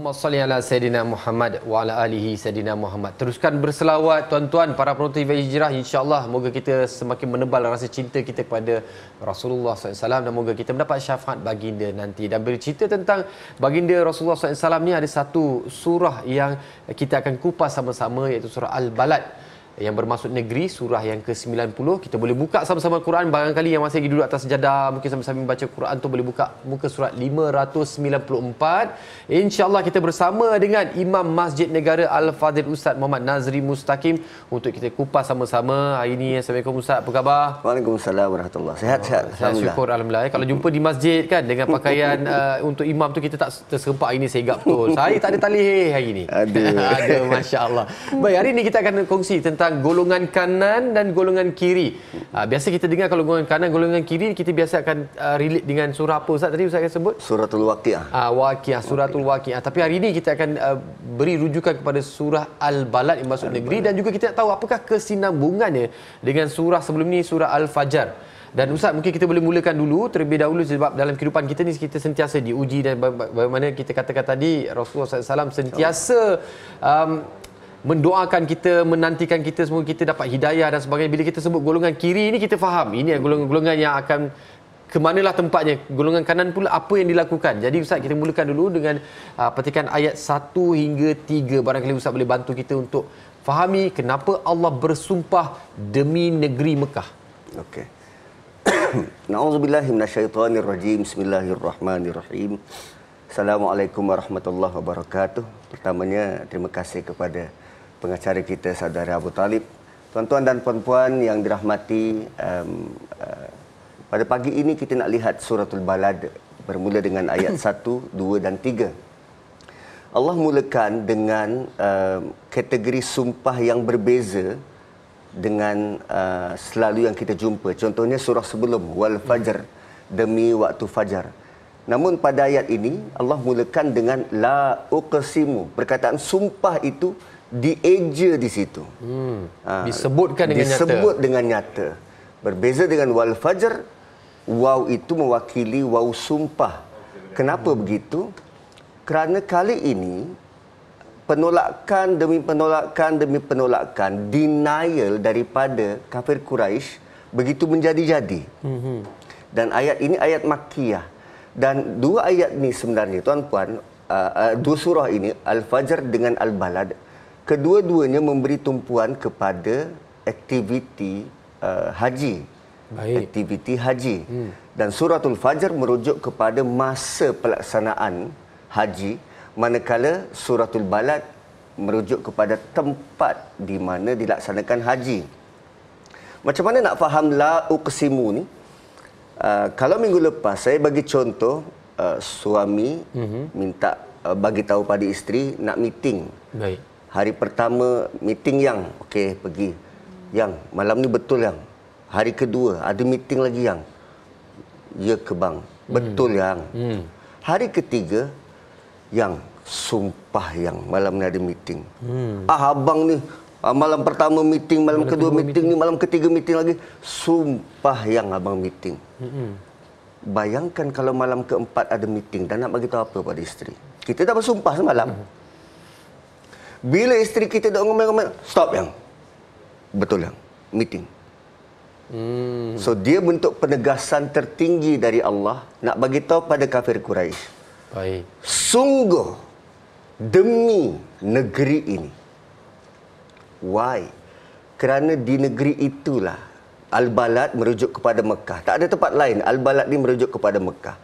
Allahumma salli ala Sayyidina Muhammad wa ala alihi Sayyidina Muhammad. Teruskan berselawat tuan-tuan para penonton TV Hijrah. Allah, moga kita semakin menebal rasa cinta kita kepada Rasulullah SAW dan moga kita mendapat syafaat baginda nanti. Dan bercerita tentang baginda Rasulullah SAW ni ada satu surah yang kita akan kupas sama-sama iaitu surah Al-Balad yang bermaksud negeri surah yang ke-90 kita boleh buka sama-sama Quran barangkali yang masih lagi duduk atas sejadah mungkin sama sambil baca Quran tu boleh buka muka surat 594 insyaallah kita bersama dengan Imam Masjid Negara al fadil Ustaz Muhammad Nazri Mustaqim untuk kita kupas sama-sama hari ini Assalamualaikum Ustaz apa khabar Waalaikumsalam warahmatullahi sihat Sehat alhamdulillah syukur alhamdulillah ya. kalau jumpa di masjid kan dengan pakaian uh, untuk imam tu kita tak tersempak hari ini segak betul saya tak ada tali hari ini ada ada masyaallah baik hari ini kita akan kongsi tentang tentang golongan kanan dan golongan kiri. Uh, biasa kita dengar kalau golongan kanan, golongan kiri kita biasa akan uh, ah, relate dengan surah apa Ustaz tadi Ustaz akan sebut? Suratul Waqiah. Ah uh, Waqiah, Suratul Waqiah. Ah, tapi hari ini kita akan uh, beri rujukan kepada surah Al-Balad yang masuk al negeri dan juga kita tahu apakah kesinambungannya dengan surah sebelum ini surah Al-Fajar. Dan Ustaz mungkin kita boleh mulakan dulu terlebih dahulu sebab dalam kehidupan kita ni kita sentiasa diuji dan bagaimana kita katakan tadi Rasulullah SAW sentiasa um, mendoakan kita, menantikan kita semua kita dapat hidayah dan sebagainya. Bila kita sebut golongan kiri ini kita faham. Ini golongan-golongan yang akan ke manalah tempatnya. Golongan kanan pula apa yang dilakukan. Jadi Ustaz kita mulakan dulu dengan uh, petikan ayat 1 hingga 3. Barangkali Ustaz boleh bantu kita untuk fahami kenapa Allah bersumpah demi negeri Mekah. Okey. Na'udzubillahi minasyaitonir rajim. Bismillahirrahmanirrahim. Assalamualaikum warahmatullahi wabarakatuh. Pertamanya terima kasih kepada pengacara kita saudara Abu Talib. Tuan-tuan dan puan-puan yang dirahmati, um, uh, pada pagi ini kita nak lihat suratul balad bermula dengan ayat 1, 2 dan 3. Allah mulakan dengan um, kategori sumpah yang berbeza dengan uh, selalu yang kita jumpa. Contohnya surah sebelum wal fajr demi waktu fajar. Namun pada ayat ini Allah mulakan dengan la uqsimu. Perkataan sumpah itu dieja di situ. Hmm. Ha, Disebutkan dengan disebut nyata. Disebut dengan nyata. Berbeza dengan wal Fajr waw itu mewakili waw sumpah. Kenapa hmm. begitu? Kerana kali ini penolakan demi penolakan demi penolakan denial daripada kafir Quraisy begitu menjadi-jadi. Hmm. Dan ayat ini ayat makkiyah. Dan dua ayat ni sebenarnya tuan-puan, uh, uh, dua surah ini Al-Fajr dengan Al-Balad kedua-duanya memberi tumpuan kepada aktiviti uh, haji. Baik. Aktiviti haji. Hmm. Dan suratul fajar merujuk kepada masa pelaksanaan haji manakala suratul balad merujuk kepada tempat di mana dilaksanakan haji. Macam mana nak faham la uqsimu ni? Uh, kalau minggu lepas saya bagi contoh uh, suami mm-hmm. minta uh, bagi tahu pada isteri nak meeting. Baik hari pertama meeting yang okey pergi yang malam ni betul yang hari kedua ada meeting lagi yang ya ke bang betul yang hmm. hmm. hari ketiga yang sumpah yang malam ni ada meeting hmm. ah abang ni ah, malam pertama meeting malam, malam kedua meeting, meeting ni malam ketiga meeting lagi sumpah yang abang meeting hmm. bayangkan kalau malam keempat ada meeting dan nak bagi tahu apa pada isteri kita dah bersumpah semalam hmm. Bila isteri kita dok ngomel-ngomel, stop yang. Betul yang. Meeting. Hmm. So dia bentuk penegasan tertinggi dari Allah nak bagi tahu pada kafir Quraisy. Baik. Sungguh demi negeri ini. Why? Kerana di negeri itulah Al-Balad merujuk kepada Mekah. Tak ada tempat lain. Al-Balad ni merujuk kepada Mekah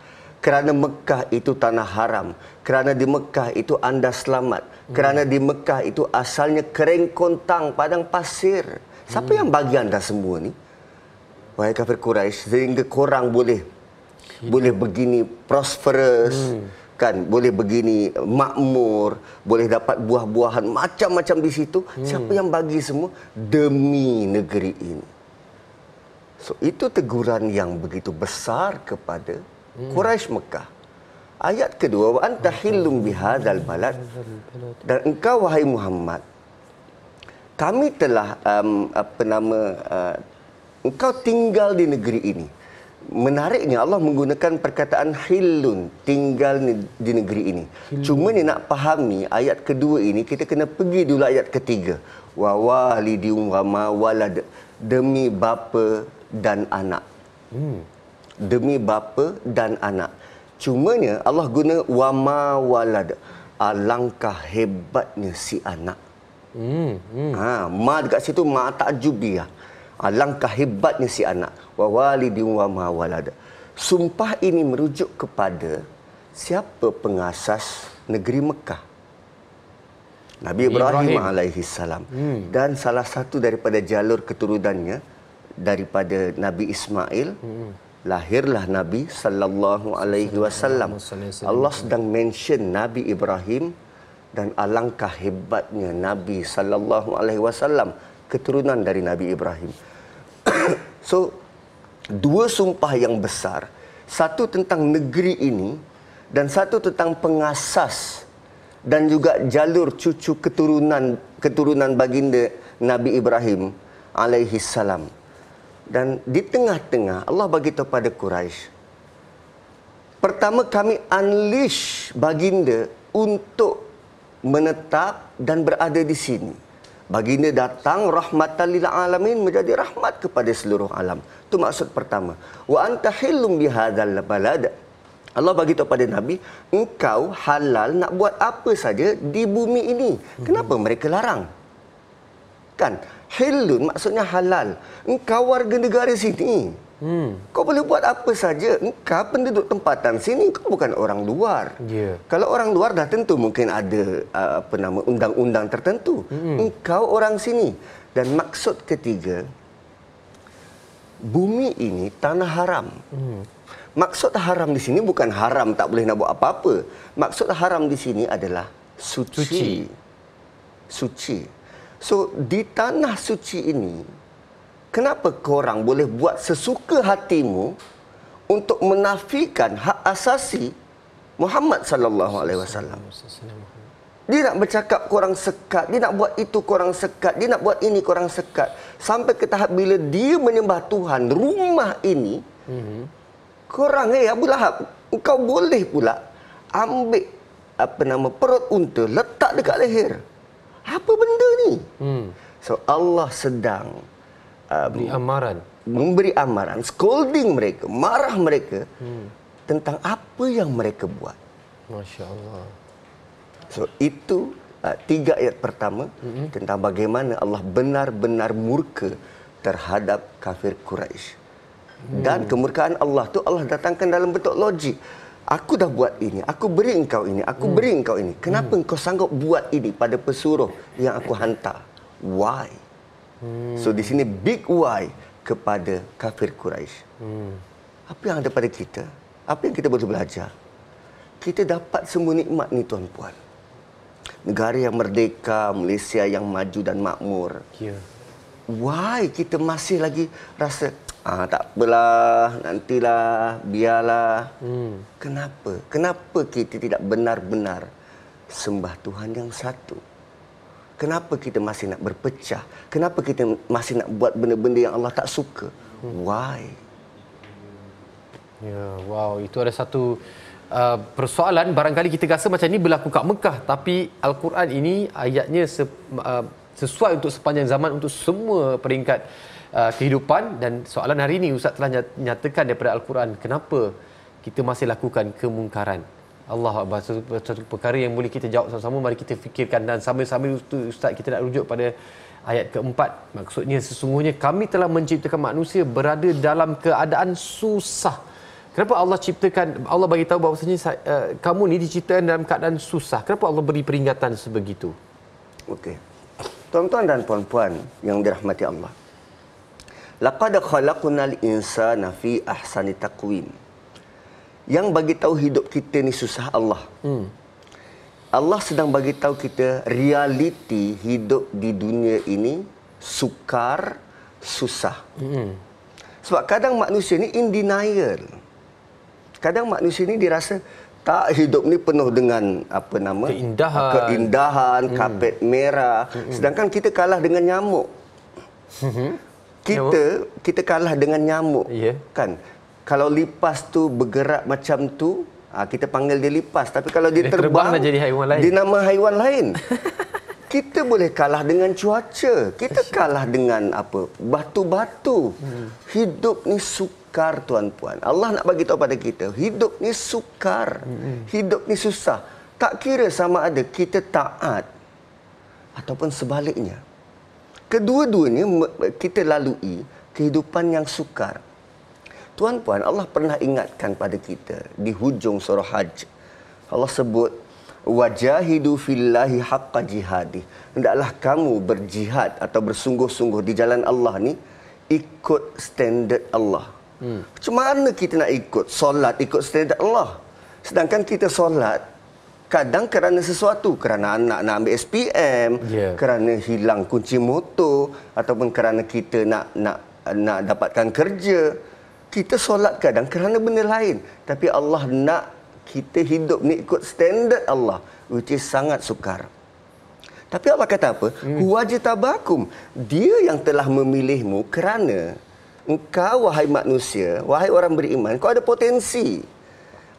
kerana Mekah itu tanah haram kerana di Mekah itu anda selamat kerana di Mekah itu asalnya kering kontang padang pasir siapa hmm. yang bagi anda semua ni wahai kafir Quraisy sehingga korang boleh Hidup. boleh begini prosperous hmm. kan boleh begini makmur boleh dapat buah-buahan macam-macam di situ hmm. siapa yang bagi semua demi negeri ini so itu teguran yang begitu besar kepada Hmm. Quraisy Mekah. Ayat kedua wa anta hillum bihadzal balad dan engkau wahai Muhammad kami telah um, apa nama uh, engkau tinggal di negeri ini. Menariknya Allah menggunakan perkataan hilun tinggal di negeri ini. Hilun. Cuma ni nak fahami ayat kedua ini kita kena pergi dulu ayat ketiga. Wa walidi wa ma walad demi bapa dan anak. Hmm demi bapa dan anak. Cumanya Allah guna wama walad. Alangkah ah, hebatnya si anak. Hmm, hmm. Ha, ma dekat situ ma takjubiah. Alangkah ah, hebatnya si anak. Wa walidin wama walad. Sumpah ini merujuk kepada siapa pengasas negeri Mekah. Nabi Ibrahim, Ibrahim. alaihi salam hmm. dan salah satu daripada jalur keturunannya daripada Nabi Ismail hmm lahirlah Nabi sallallahu alaihi wasallam. Allah sedang mention Nabi Ibrahim dan alangkah hebatnya Nabi sallallahu alaihi wasallam keturunan dari Nabi Ibrahim. so dua sumpah yang besar, satu tentang negeri ini dan satu tentang pengasas dan juga jalur cucu keturunan keturunan baginda Nabi Ibrahim alaihi salam dan di tengah-tengah Allah bagi tahu pada Quraisy pertama kami unleash baginda untuk menetap dan berada di sini baginda datang rahmatan lil alamin menjadi rahmat kepada seluruh alam itu maksud pertama wa anta hillum bihadzal balad Allah bagi tahu pada Nabi, engkau halal nak buat apa saja di bumi ini. Kenapa mhm. mereka larang? Kan? Halal maksudnya halal. Engkau warga negara sini. Hmm. Kau boleh buat apa saja. Engkau penduduk tempatan sini. Kau bukan orang luar. Yeah. Kalau orang luar dah tentu mungkin ada uh, apa nama undang-undang tertentu. Hmm. Engkau orang sini. Dan maksud ketiga, bumi ini tanah haram. Hmm. Maksud haram di sini bukan haram tak boleh nak buat apa-apa. Maksud haram di sini adalah suci. Suci. suci. So di tanah suci ini kenapa korang boleh buat sesuka hatimu untuk menafikan hak asasi Muhammad sallallahu alaihi wasallam? Dia nak bercakap korang sekat, dia nak buat itu korang sekat, dia nak buat ini korang sekat. Sampai ke tahap bila dia menyembah Tuhan rumah ini, mm-hmm. korang eh hey, Abu Lahab, kau boleh pula ambil apa nama perut unta letak dekat leher. Apa benda ni? Hmm. So Allah sedang uh, beri amaran, memberi amaran, scolding mereka, marah mereka hmm. tentang apa yang mereka buat. Masya-Allah. So itu uh, tiga ayat pertama hmm. tentang bagaimana Allah benar-benar murka terhadap kafir Quraisy. Dan hmm. kemurkaan Allah tu Allah datangkan dalam bentuk logik aku dah buat ini, aku beri engkau ini, aku hmm. beri engkau ini. Kenapa hmm. engkau sanggup buat ini pada pesuruh yang aku hantar? Why? Hmm. So di sini big why kepada kafir Quraisy. Hmm. Apa yang ada pada kita? Apa yang kita boleh belajar? Kita dapat semua nikmat ni tuan-puan. Negara yang merdeka, Malaysia yang maju dan makmur. Yeah. Why kita masih lagi rasa Ah tak apalah, nantilah, biarlah. Hmm. Kenapa? Kenapa kita tidak benar-benar sembah Tuhan yang satu? Kenapa kita masih nak berpecah? Kenapa kita masih nak buat benda-benda yang Allah tak suka? Hmm. Why? Ya, yeah, wow, itu ada satu Uh, persoalan barangkali kita rasa macam ni berlaku kat Mekah tapi Al-Quran ini ayatnya se- uh, sesuai untuk sepanjang zaman untuk semua peringkat Uh, kehidupan dan soalan hari ini ustaz telah nyatakan daripada al-Quran kenapa kita masih lakukan kemungkaran Allah Akbar satu, satu perkara yang boleh kita jawab sama-sama mari kita fikirkan dan sambil-sambil ustaz kita nak rujuk pada ayat keempat maksudnya sesungguhnya kami telah menciptakan manusia berada dalam keadaan susah kenapa Allah ciptakan Allah bagi tahu bahawa uh, kamu ni diciptakan dalam keadaan susah kenapa Allah beri peringatan sebegitu okey tuan-tuan dan puan-puan yang dirahmati Allah laqad khalaqnal insana fi ahsani taqwim yang bagi tahu hidup kita ni susah Allah hmm. Allah sedang bagi tahu kita realiti hidup di dunia ini sukar susah hmm. sebab kadang manusia ni in denial kadang manusia ni dirasa tak hidup ni penuh dengan apa nama keindahan keindahan hmm. kapet merah hmm. sedangkan kita kalah dengan nyamuk hmm kita nyamuk. kita kalah dengan nyamuk yeah. kan kalau lipas tu bergerak macam tu ah, kita panggil dia lipas tapi kalau dia, dia terbang, terbang jadi haiwan lain. dia nama haiwan lain kita boleh kalah dengan cuaca kita kalah dengan apa batu-batu hmm. hidup ni sukar tuan-puan Allah nak bagi tahu pada kita hidup ni sukar hmm. hidup ni susah tak kira sama ada kita taat ataupun sebaliknya Kedua-duanya kita lalui kehidupan yang sukar. Tuan-puan, Allah pernah ingatkan pada kita di hujung surah Hajj. Allah sebut wajahidu fillahi haqqa jihadi. Hendaklah kamu berjihad atau bersungguh-sungguh di jalan Allah ni ikut standard Allah. Hmm. Macam mana kita nak ikut solat ikut standard Allah? Sedangkan kita solat kadang kerana sesuatu kerana anak nak ambil SPM yeah. kerana hilang kunci motor ataupun kerana kita nak nak nak dapatkan kerja kita solat kadang kerana benda lain tapi Allah nak kita hidup ni ikut standard Allah which is sangat sukar tapi Allah kata apa hmm. wajitabakum dia yang telah memilihmu kerana engkau wahai manusia wahai orang beriman kau ada potensi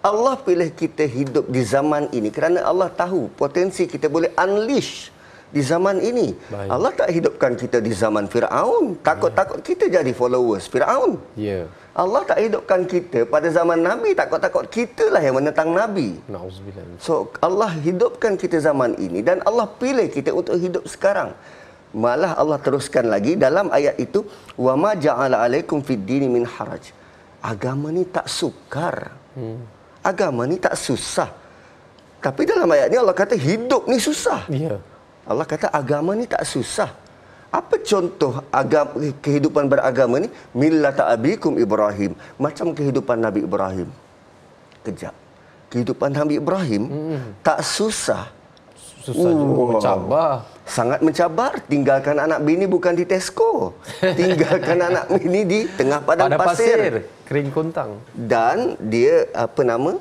Allah pilih kita hidup di zaman ini kerana Allah tahu potensi kita boleh unleash di zaman ini. Baik. Allah tak hidupkan kita di zaman Firaun. Takut-takut kita jadi followers Firaun. Ya. Allah tak hidupkan kita pada zaman Nabi. Takut-takut kita lah yang menentang Nabi. So Allah hidupkan kita zaman ini dan Allah pilih kita untuk hidup sekarang. Malah Allah teruskan lagi dalam ayat itu wama ja'ala alaikum fid dini min haraj. Agama ni tak sukar. Hmm agama ni tak susah. Tapi dalam ayat ni Allah kata hidup ni susah. Ya. Allah kata agama ni tak susah. Apa contoh agama, kehidupan beragama ni? Millah ta'abikum Ibrahim. Macam kehidupan Nabi Ibrahim. Kejap. Kehidupan Nabi Ibrahim hmm. tak susah. Susah juga. Wow. Cabar sangat mencabar tinggalkan anak bini bukan di Tesco tinggalkan anak bini di tengah padang pasir. pasir kering kuntang dan dia apa nama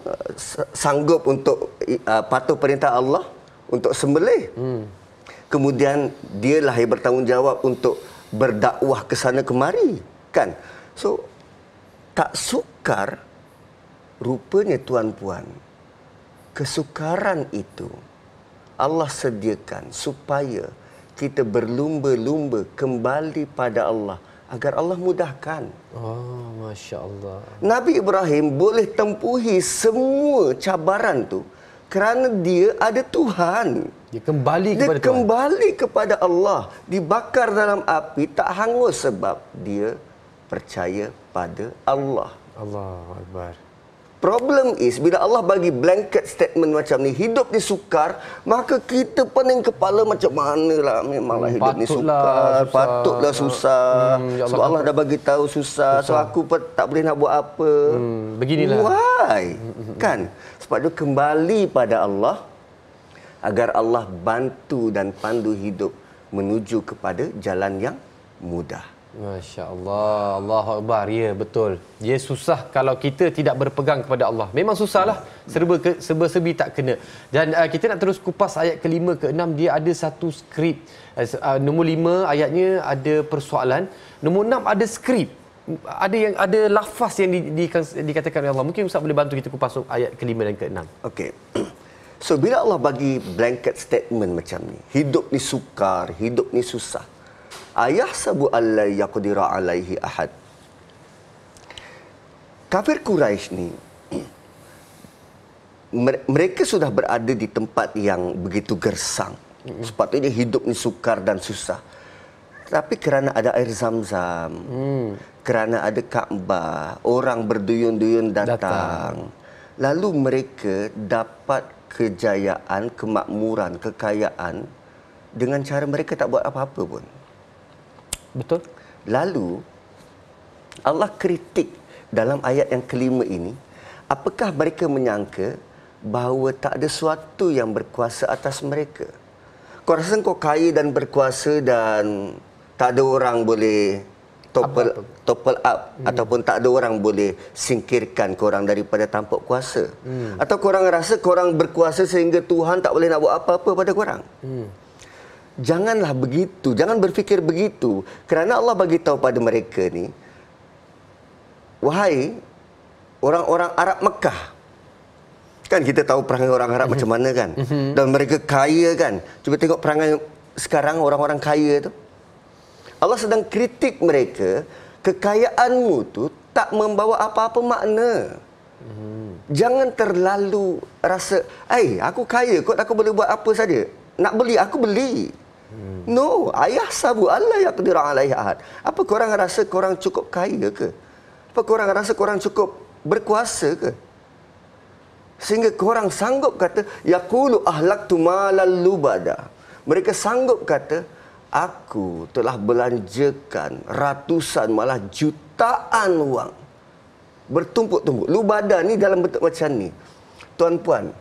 sanggup untuk uh, patuh perintah Allah untuk sembelih hmm. kemudian dia lahir bertanggungjawab untuk berdakwah ke sana kemari kan so tak sukar rupanya tuan-puan kesukaran itu Allah sediakan supaya kita berlumba-lumba kembali pada Allah agar Allah mudahkan. Oh, ah, masya Allah. Nabi Ibrahim boleh tempuhi semua cabaran tu kerana dia ada Tuhan. Dia kembali kepada dia Tuhan. kembali kepada Allah. Dibakar dalam api tak hangus sebab dia percaya pada Allah. Allah Akbar. Problem is bila Allah bagi blanket statement macam ni hidup ni sukar maka kita pening kepala macam manalah memanglah hidup patutlah ni sukar susah, patutlah susah hmm, sebab ya Allah dah bagi tahu susah, susah. so aku pun tak boleh nak buat apa hmm, beginilah why hmm, hmm, hmm. kan sebab tu kembali pada Allah agar Allah bantu dan pandu hidup menuju kepada jalan yang mudah Masya Allah, Allah Akbar. Ya, betul. Dia ya, susah kalau kita tidak berpegang kepada Allah. Memang susahlah. Serba, ke, serba sebi tak kena. Dan uh, kita nak terus kupas ayat kelima, ke enam. Dia ada satu skrip. Uh, uh, nombor lima ayatnya ada persoalan. Nombor enam ada skrip. Ada yang ada lafaz yang di, di, dikatakan oleh Allah. Mungkin Ustaz boleh bantu kita kupas ayat kelima dan keenam. Okey. So, bila Allah bagi blanket statement macam ni. Hidup ni sukar, hidup ni susah. Ayah ayahsabu allai yaqdira alaihi ahad kafir quraisy ni mereka sudah berada di tempat yang begitu gersang sepatutnya hidup ni sukar dan susah tapi kerana ada air zam-zam mm. kerana ada kaabah orang berduyun-duyun datang, datang. lalu mereka dapat kejayaan, kemakmuran, kekayaan dengan cara mereka tak buat apa-apa pun. Betul. Lalu Allah kritik dalam ayat yang kelima ini, apakah mereka menyangka bahawa tak ada sesuatu yang berkuasa atas mereka? Kau rasa kau kaya dan berkuasa dan tak ada orang boleh topple topple up hmm. ataupun tak ada orang boleh singkirkan korang daripada tampuk kuasa hmm. atau korang rasa korang berkuasa sehingga Tuhan tak boleh nak buat apa-apa pada korang hmm janganlah begitu, jangan berfikir begitu. Kerana Allah bagi tahu pada mereka ni, wahai orang-orang Arab Mekah. Kan kita tahu perangai orang Arab macam mana kan? Mhm. Dan mereka kaya kan? Cuba tengok perangai sekarang orang-orang kaya tu. Allah sedang kritik mereka, kekayaanmu tu tak membawa apa-apa makna. Mhm. Jangan terlalu rasa, "Eh, aku kaya kot, aku boleh buat apa saja." Nak beli, aku beli. Hmm. No, ayah sabu Allah yang kudira alaih ahad. Apa korang rasa korang cukup kaya ke? Apa korang rasa korang cukup berkuasa ke? Sehingga korang sanggup kata, Yaqulu ahlak tu malal lubada. Mereka sanggup kata, Aku telah belanjakan ratusan malah jutaan wang. Bertumpuk-tumpuk. Lubada ni dalam bentuk macam ni. Tuan-puan,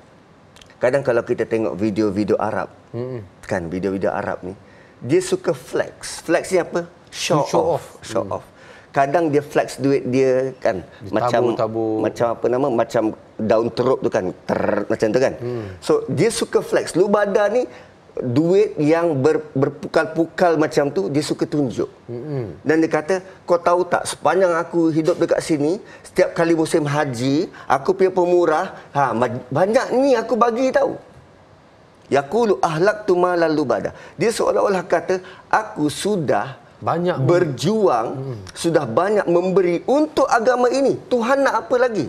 kadang kalau kita tengok video-video Arab, hmm kan video-video Arab ni dia suka flex flex ni apa show, show off. off show hmm. off kadang dia flex duit dia kan dia macam tabu, tabu. macam apa nama macam down throat tu kan ter macam tu kan hmm. so dia suka flex lu badan ni duit yang ber, berpukal-pukal macam tu dia suka tunjuk. hmm Dan dia kata, "Kau tahu tak, sepanjang aku hidup dekat sini, setiap kali musim haji, aku punya pemurah, ha banyak ni aku bagi tahu." Yaqulu ahlaktu malal lubada. Dia seolah-olah kata aku sudah banyak berjuang, hmm. sudah banyak memberi untuk agama ini. Tuhan nak apa lagi?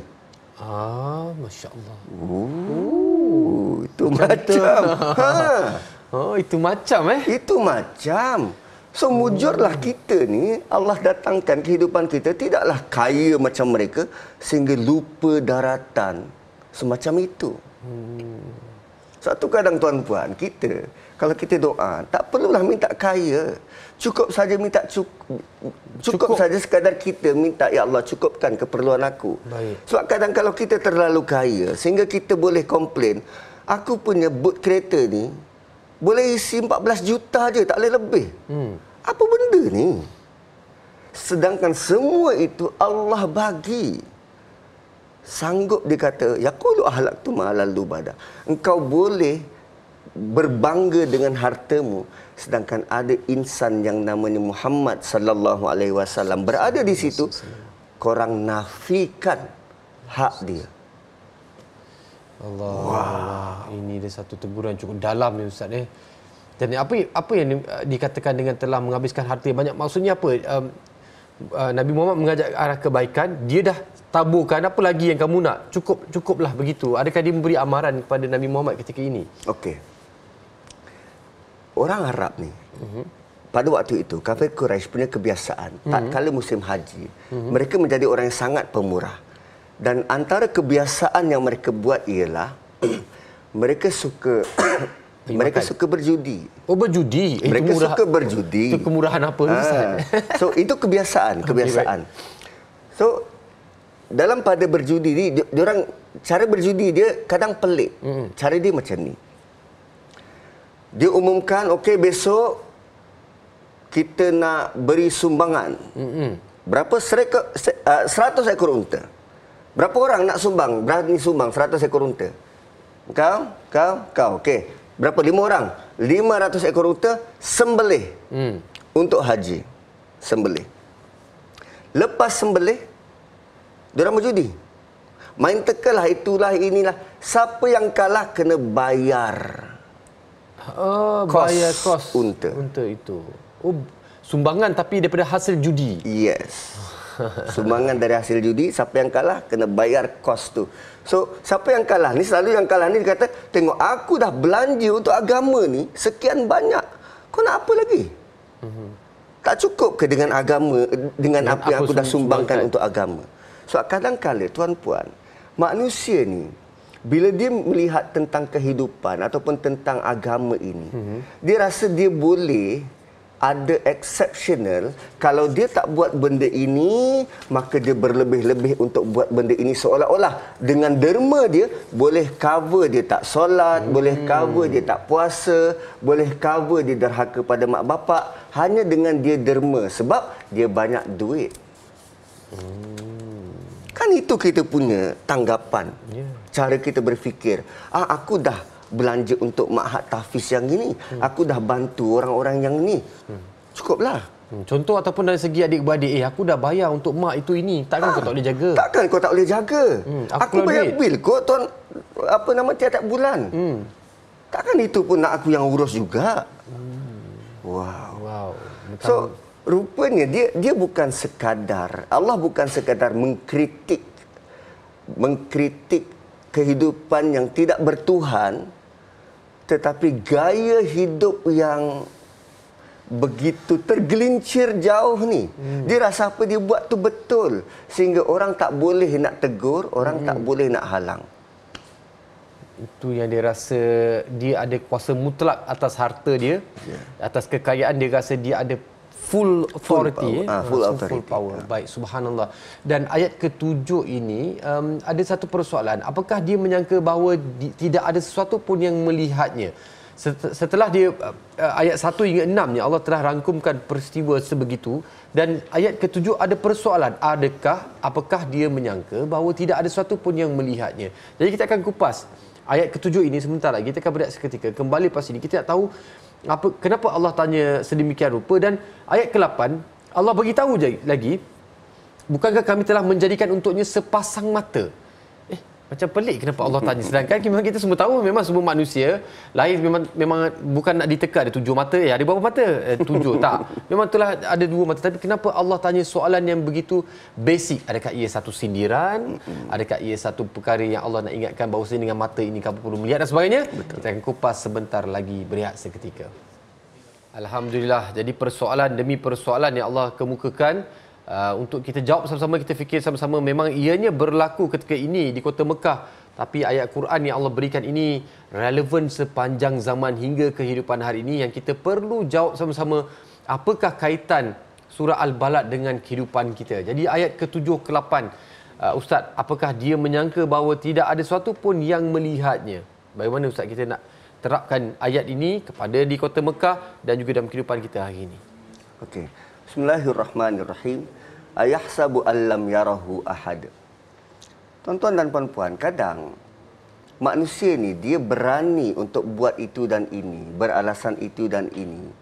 Ah, masya-Allah. Ooh, itu Cantik. macam. ha. Oh, itu macam eh. Itu macam. So mujurlah hmm. kita ni Allah datangkan kehidupan kita tidaklah kaya macam mereka sehingga lupa daratan semacam itu. Hmm. Satu kadang tuan-puan, kita kalau kita doa, tak perlulah minta kaya. Cukup saja minta cukup, cukup, cukup. saja sekadar kita minta ya Allah cukupkan keperluan aku. Baik. Sebab kadang kalau kita terlalu kaya sehingga kita boleh komplain, aku punya boot kereta ni boleh isi 14 juta aja tak boleh lebih. Hmm. Apa benda ni? Sedangkan semua itu Allah bagi sanggup dia kata yaqulu ahlaktu malal lubada engkau boleh berbangga dengan hartamu sedangkan ada insan yang namanya Muhammad sallallahu alaihi wasallam berada di situ korang nafikan hak dia Allah, Wah. Allah ini dia satu teguran cukup dalam ni ustaz eh dan apa apa yang eh, dikatakan dengan telah menghabiskan harta banyak maksudnya apa um, uh, Nabi Muhammad mengajak arah kebaikan dia dah tabuhkan apa lagi yang kamu nak cukup cukuplah begitu adakah dia memberi amaran kepada Nabi Muhammad ketika ini okey orang Arab ni mm-hmm. pada waktu itu kafir Quraisy punya kebiasaan mm-hmm. tak kala musim haji mm-hmm. mereka menjadi orang yang sangat pemurah dan antara kebiasaan yang mereka buat ialah mereka suka mereka makan. suka berjudi oh berjudi eh, mereka murah, suka berjudi itu kemurahan apa ha. so itu kebiasaan kebiasaan okay, so dalam pada berjudi ni, dia orang cara berjudi dia kadang pelik. Mm. Cara dia macam ni. Dia umumkan, okey besok kita nak beri sumbangan. Mm-hmm. Berapa serikat, uh, 100 ekor unta. Berapa orang nak sumbang, berani sumbang Seratus ekor unta. Kau, kau, kau. Okey. Berapa lima orang? Lima ratus ekor unta sembelih. Mm. Untuk haji. Sembelih. Lepas sembelih, Diorang berjudi. Main lah itulah inilah. Siapa yang kalah kena bayar. Oh, kos bayar kos unta. unta itu. Oh, sumbangan tapi daripada hasil judi. Yes. Sumbangan dari hasil judi, siapa yang kalah kena bayar kos tu. So, siapa yang kalah ni selalu yang kalah ni kata, tengok aku dah belanja untuk agama ni sekian banyak. Kau nak apa lagi? Mm-hmm. Tak cukup ke dengan agama dengan, dengan apa yang aku, aku dah sumbangkan, sumbangkan untuk agama? Sebab so, kadang-kadang tuan-puan, manusia ni bila dia melihat tentang kehidupan ataupun tentang agama ini, mm-hmm. dia rasa dia boleh ada exceptional kalau dia tak buat benda ini maka dia berlebih-lebih untuk buat benda ini seolah-olah dengan derma dia boleh cover dia tak solat hmm. boleh cover dia tak puasa boleh cover dia derhaka pada mak bapak hanya dengan dia derma sebab dia banyak duit hmm. Kan itu kita punya tanggapan. Yeah. Cara kita berfikir. Ah, aku dah belanja untuk makhat tahfiz yang ini. Hmm. Aku dah bantu orang-orang yang ini. Hmm. Cukuplah. Hmm. Contoh ataupun dari segi adik-beradik. Eh, aku dah bayar untuk mak itu ini. Takkan ah, kau tak boleh jaga? Takkan kau tak boleh jaga? Hmm. Aku, aku bayar bil kau tuan. Apa nama tiap-tiap bulan. Hmm. Takkan itu pun nak aku yang urus juga? Hmm. Wow. Wow. Bukan so, rupanya dia dia bukan sekadar Allah bukan sekadar mengkritik mengkritik kehidupan yang tidak bertuhan tetapi gaya hidup yang begitu tergelincir jauh ni hmm. dia rasa apa dia buat tu betul sehingga orang tak boleh nak tegur orang hmm. tak boleh nak halang itu yang dia rasa dia ada kuasa mutlak atas harta dia yeah. atas kekayaan dia rasa dia ada full authority eh? ah, full power, uh, full, authority. full power ah. baik subhanallah dan ayat ketujuh ini um, ada satu persoalan apakah dia menyangka bahawa di, tidak ada sesuatu pun yang melihatnya setelah dia uh, uh, ayat satu hingga 6 ni Allah telah rangkumkan peristiwa sebegitu dan ayat ketujuh ada persoalan adakah apakah dia menyangka bahawa tidak ada sesuatu pun yang melihatnya jadi kita akan kupas ayat ketujuh ini sebentar lagi kita akan berehat seketika kembali lepas ini kita nak tahu apa kenapa Allah tanya sedemikian rupa dan ayat ke-8 Allah beritahu lagi bukankah kami telah menjadikan untuknya sepasang mata macam pelik kenapa Allah tanya sedangkan memang kita semua tahu memang semua manusia lain memang memang bukan nak ditekan ada tujuh mata ya ada berapa mata eh, tujuh tak memang itulah ada dua mata tapi kenapa Allah tanya soalan yang begitu basic adakah ia satu sindiran adakah ia satu perkara yang Allah nak ingatkan bahawa dengan mata ini kamu perlu melihat dan sebagainya Betul. kita akan kupas sebentar lagi berehat seketika Alhamdulillah jadi persoalan demi persoalan yang Allah kemukakan uh, untuk kita jawab sama-sama kita fikir sama-sama memang ianya berlaku ketika ini di kota Mekah tapi ayat Quran yang Allah berikan ini relevan sepanjang zaman hingga kehidupan hari ini yang kita perlu jawab sama-sama apakah kaitan surah al-balad dengan kehidupan kita jadi ayat ke-7 ke-8 uh, ustaz apakah dia menyangka bahawa tidak ada sesuatu pun yang melihatnya bagaimana ustaz kita nak terapkan ayat ini kepada di kota Mekah dan juga dalam kehidupan kita hari ini okey bismillahirrahmanirrahim Ayah Sabu Alam yarahu ahad. Tonton dan puan-puan, kadang manusia ni dia berani untuk buat itu dan ini, beralasan itu dan ini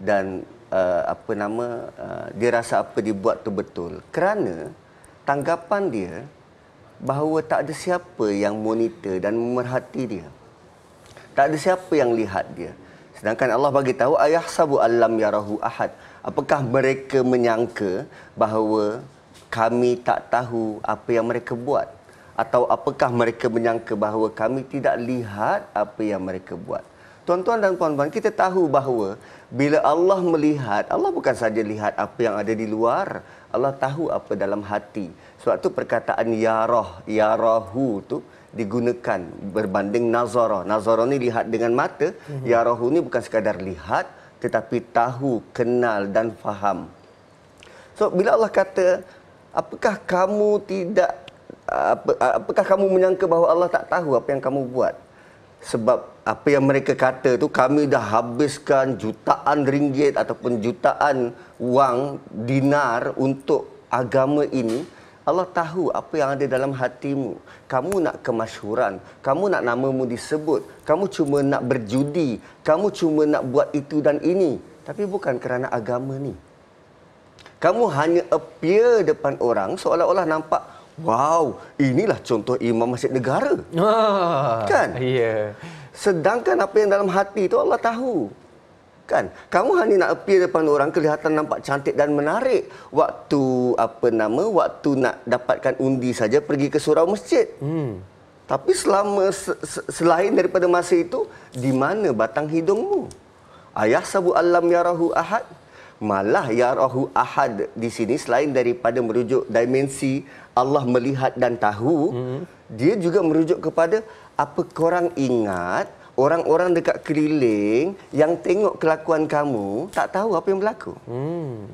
dan uh, apa nama uh, dia rasa apa dia buat tu betul kerana tanggapan dia bahawa tak ada siapa yang monitor dan memerhati dia. Tak ada siapa yang lihat dia. Sedangkan Allah bagi tahu ayah sabu alam yarahu ahad apakah mereka menyangka bahawa kami tak tahu apa yang mereka buat atau apakah mereka menyangka bahawa kami tidak lihat apa yang mereka buat tuan-tuan dan puan-puan kita tahu bahawa bila Allah melihat Allah bukan saja lihat apa yang ada di luar Allah tahu apa dalam hati sebab tu perkataan yarah yarahu tu digunakan berbanding nazara nazara ni lihat dengan mata mm-hmm. yarahu ni bukan sekadar lihat tetapi tahu, kenal dan faham. So bila Allah kata, apakah kamu tidak apakah kamu menyangka bahawa Allah tak tahu apa yang kamu buat? Sebab apa yang mereka kata tu kami dah habiskan jutaan ringgit ataupun jutaan wang dinar untuk agama ini Allah tahu apa yang ada dalam hatimu. Kamu nak kemasyhuran, kamu nak namamu disebut, kamu cuma nak berjudi, kamu cuma nak buat itu dan ini. Tapi bukan kerana agama ni. Kamu hanya appear depan orang seolah-olah nampak Wow, inilah contoh imam masjid negara. Ah, kan? Yeah. Sedangkan apa yang dalam hati itu Allah tahu kan kamu hanya nak appear depan orang kelihatan nampak cantik dan menarik waktu apa nama waktu nak dapatkan undi saja pergi ke surau masjid hmm tapi selama selain daripada masa itu di mana batang hidungmu ayah sabu alam yarahu ahad malah yarahu ahad di sini selain daripada merujuk dimensi Allah melihat dan tahu hmm. dia juga merujuk kepada apa korang ingat orang-orang dekat keliling yang tengok kelakuan kamu tak tahu apa yang berlaku. Hmm.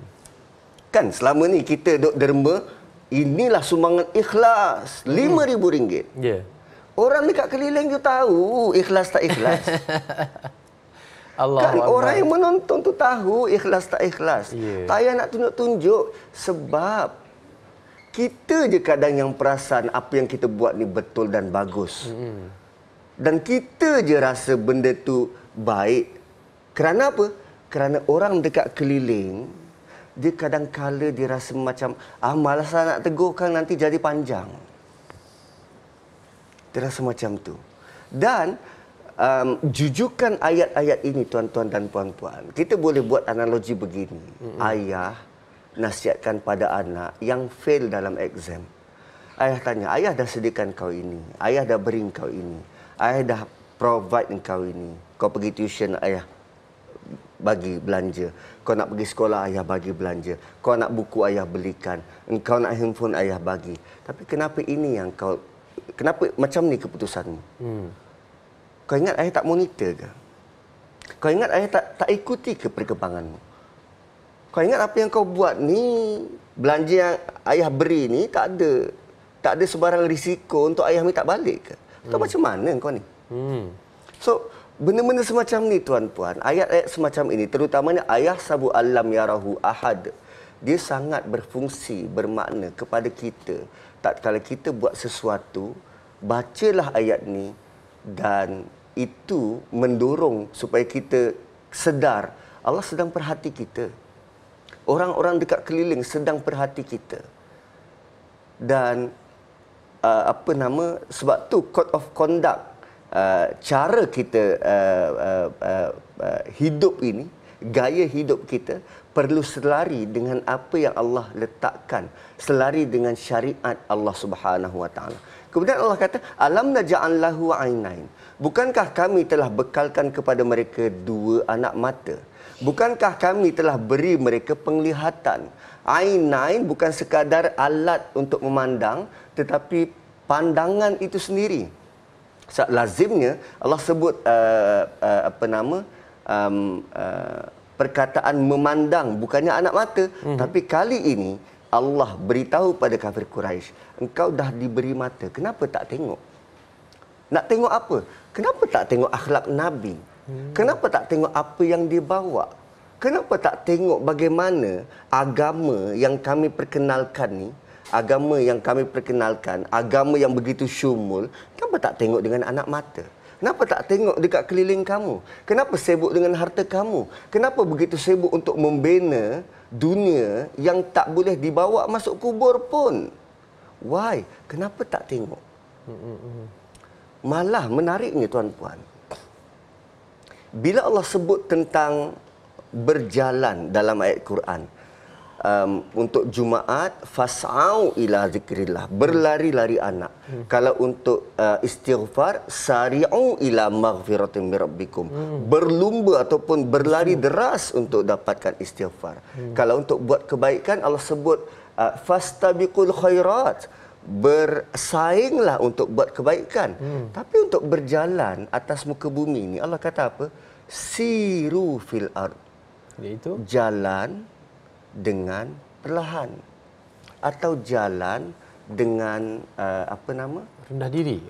Kan selama ni kita dok derma inilah sumbangan ikhlas RM5000. Hmm. Ya. Yeah. Orang dekat keliling tu tahu ikhlas tak ikhlas. Allah kan Allah. orang yang menonton tu tahu ikhlas tak ikhlas. Yeah. Tak payah nak tunjuk-tunjuk sebab kita je kadang yang perasan apa yang kita buat ni betul dan bagus. Hmm dan kita je rasa benda tu baik kerana apa kerana orang dekat keliling dia kadang kala dia rasa macam ah malas lah nak tegur kan nanti jadi panjang dia rasa macam tu dan um, jujukan ayat-ayat ini tuan-tuan dan puan-puan kita boleh buat analogi begini mm-hmm. ayah nasihatkan pada anak yang fail dalam exam ayah tanya ayah dah sediakan kau ini ayah dah beri kau ini Ayah dah provide kau ini. Kau pergi tuition, ayah bagi belanja. Kau nak pergi sekolah, ayah bagi belanja. Kau nak buku, ayah belikan. Engkau nak handphone, ayah bagi. Tapi kenapa ini yang kau... Kenapa macam ni keputusanmu? Hmm. Kau ingat ayah tak monitor ke? Kau ingat ayah tak, tak ikuti ke perkembanganmu? Kau ingat apa yang kau buat ni, belanja yang ayah beri ni tak ada tak ada sebarang risiko untuk ayah minta balik ke? Kau hmm. macam mana kau ni? Hmm. So, benda-benda semacam ni tuan puan ayat-ayat semacam ini, terutamanya ayah sabu alam yarahu ahad, dia sangat berfungsi, bermakna kepada kita. Tak kala kita buat sesuatu, bacalah ayat ni dan itu mendorong supaya kita sedar Allah sedang perhati kita. Orang-orang dekat keliling sedang perhati kita. Dan uh, apa nama sebab tu code of conduct uh, cara kita uh, uh, uh, uh, hidup ini gaya hidup kita perlu selari dengan apa yang Allah letakkan selari dengan syariat Allah Subhanahu wa taala kemudian Allah kata alam naj'al lahu ainain bukankah kami telah bekalkan kepada mereka dua anak mata bukankah kami telah beri mereka penglihatan ainain bukan sekadar alat untuk memandang tetapi pandangan itu sendiri sebab lazimnya Allah sebut uh, uh, apa nama um, uh, perkataan memandang bukannya anak mata mm-hmm. tapi kali ini Allah beritahu pada kafir Quraisy engkau dah diberi mata kenapa tak tengok nak tengok apa kenapa tak tengok akhlak nabi hmm. kenapa tak tengok apa yang dibawa kenapa tak tengok bagaimana agama yang kami perkenalkan ni agama yang kami perkenalkan, agama yang begitu syumul, kenapa tak tengok dengan anak mata? Kenapa tak tengok dekat keliling kamu? Kenapa sibuk dengan harta kamu? Kenapa begitu sibuk untuk membina dunia yang tak boleh dibawa masuk kubur pun? Why? Kenapa tak tengok? Malah menariknya tuan-puan. Bila Allah sebut tentang berjalan dalam ayat Quran, um, untuk Jumaat fas'au ila zikrillah berlari-lari anak hmm. kalau untuk uh, istighfar sari'u ila maghfirati rabbikum hmm. berlumba ataupun berlari deras untuk dapatkan istighfar hmm. kalau untuk buat kebaikan Allah sebut uh, fastabiqul khairat bersainglah untuk buat kebaikan hmm. tapi untuk berjalan atas muka bumi ini, Allah kata apa siru fil ard iaitu jalan dengan perlahan atau jalan dengan uh, apa nama rendah diri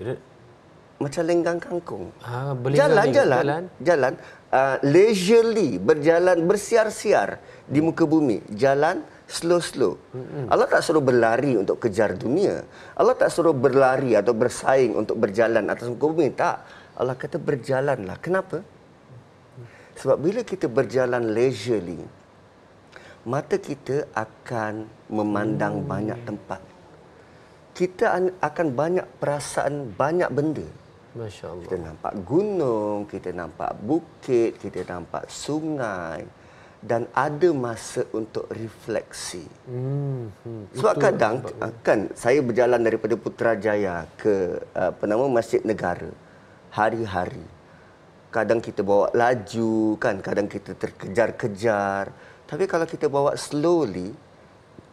macam lenggang kangkung ha, jalan, jalan jalan jalan uh, leisurely berjalan bersiar-siar hmm. di muka bumi jalan slow-slow hmm. Allah tak suruh berlari untuk kejar dunia Allah tak suruh berlari atau bersaing untuk berjalan atas muka bumi tak Allah kata berjalanlah kenapa sebab bila kita berjalan leisurely hmm mata kita akan memandang hmm. banyak tempat. Kita akan banyak perasaan banyak benda. Masya Allah. Kita nampak gunung, kita nampak bukit, kita nampak sungai dan ada masa untuk refleksi. Hmm. hmm. Sebab so, kadang ah, kan saya berjalan daripada Putrajaya ke apa nama Masjid Negara hari-hari. Kadang kita bawa laju kan, kadang kita terkejar-kejar. Tapi kalau kita bawa slowly,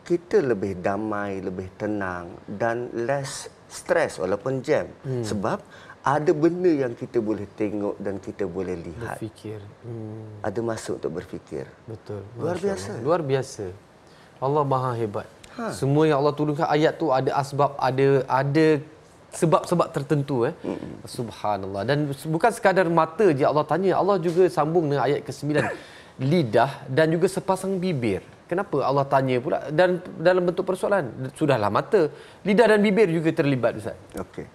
kita lebih damai, lebih tenang dan less stress walaupun jam. Hmm. Sebab ada benda yang kita boleh tengok dan kita boleh lihat. Berfikir. Hmm. Ada masa untuk berfikir. Betul. Luar Masyarakat. biasa. Luar biasa. Allah Maha hebat. Ha. Semua yang Allah turunkan ayat tu ada asbab, ada ada sebab-sebab tertentu eh. Mm-mm. Subhanallah. Dan bukan sekadar mata je Allah tanya, Allah juga sambung dengan ayat ke-9. lidah dan juga sepasang bibir. Kenapa Allah tanya pula dan dalam bentuk persoalan? Sudahlah mata, lidah dan bibir juga terlibat Ustaz. Okey.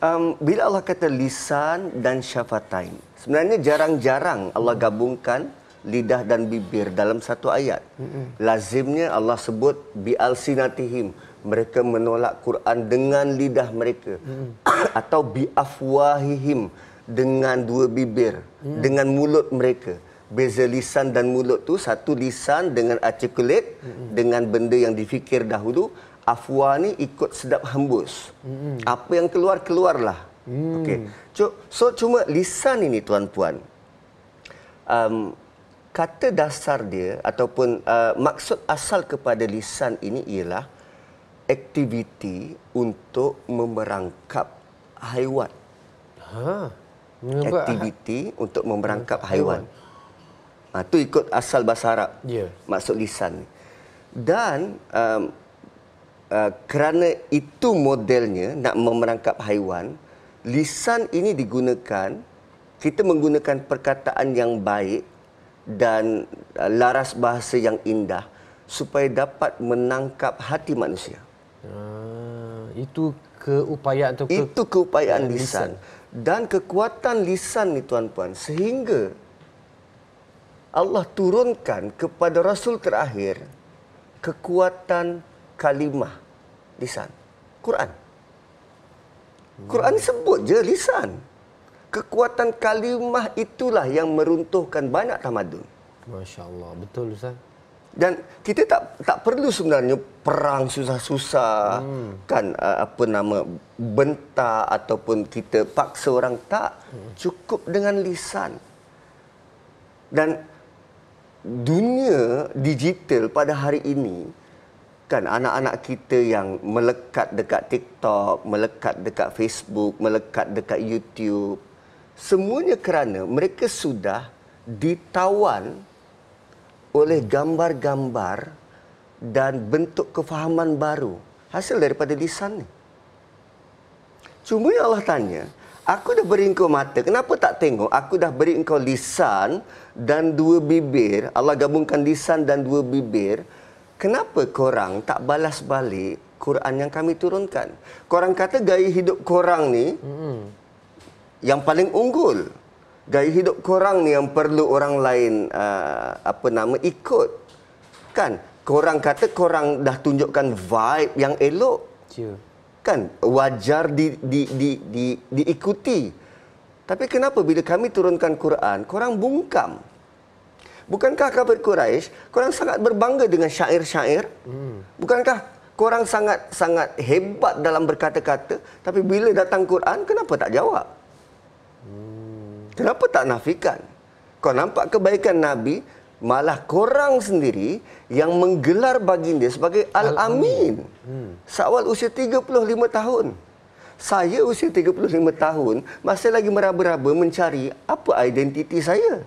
Um, bila Allah kata lisan dan syafatain, sebenarnya jarang-jarang Allah gabungkan lidah dan bibir dalam satu ayat. Lazimnya Allah sebut bi'al sinatihim. Mereka menolak Quran dengan lidah mereka. Atau bi afwahihim Dengan dua bibir. Mm. Dengan mulut mereka beza lisan dan mulut tu satu lisan dengan articulate mm -hmm. dengan benda yang difikir dahulu afwa ni ikut sedap hembus mm -hmm. apa yang keluar keluarlah mm. okay so, so cuma lisan ini tuan-puan um, kata dasar dia ataupun uh, maksud asal kepada lisan ini ialah aktiviti untuk memerangkap haiwan ha aktiviti ha? untuk memerangkap haiwan, haiwan. Ha, tu ikut asal bahasa Arab. Yeah. Maksud lisan. Dan um, uh, kerana itu modelnya nak memerangkap haiwan, lisan ini digunakan, kita menggunakan perkataan yang baik dan uh, laras bahasa yang indah supaya dapat menangkap hati manusia. Uh, itu keupayaan atau ke... itu keupayaan ya, lisan. lisan dan kekuatan lisan ni tuan-puan sehingga Allah turunkan kepada Rasul terakhir kekuatan kalimah lisan. Quran. Quran sebut je lisan. Kekuatan kalimah itulah yang meruntuhkan banyak tamadun. Masya Allah. Betul, Ustaz. Dan kita tak tak perlu sebenarnya perang susah-susah hmm. kan apa nama bentar ataupun kita paksa orang tak hmm. cukup dengan lisan dan dunia digital pada hari ini kan anak-anak kita yang melekat dekat TikTok, melekat dekat Facebook, melekat dekat YouTube semuanya kerana mereka sudah ditawan oleh gambar-gambar dan bentuk kefahaman baru hasil daripada lisan ni. Cuma yang Allah tanya, aku dah beri engkau mata, kenapa tak tengok? Aku dah beri engkau lisan dan dua bibir. Allah gabungkan lisan dan dua bibir. Kenapa korang tak balas balik Quran yang kami turunkan? Korang kata gaya hidup korang ni hmm. yang paling unggul. Gaya hidup korang ni yang perlu orang lain uh, apa nama ikut. Kan? Korang kata korang dah tunjukkan vibe yang elok. Yeah kan wajar di, di, di, di, diikuti. Tapi kenapa bila kami turunkan Quran, korang bungkam? Bukankah kafir Quraisy korang sangat berbangga dengan syair-syair? Hmm. Bukankah korang sangat sangat hebat dalam berkata-kata? Tapi bila datang Quran, kenapa tak jawab? Hmm. Kenapa tak nafikan? Kau nampak kebaikan Nabi, malah korang sendiri yang menggelar baginda sebagai Al-Amin. Hmm. Seawal usia 35 tahun. Saya usia 35 tahun masih lagi meraba-raba mencari apa identiti saya.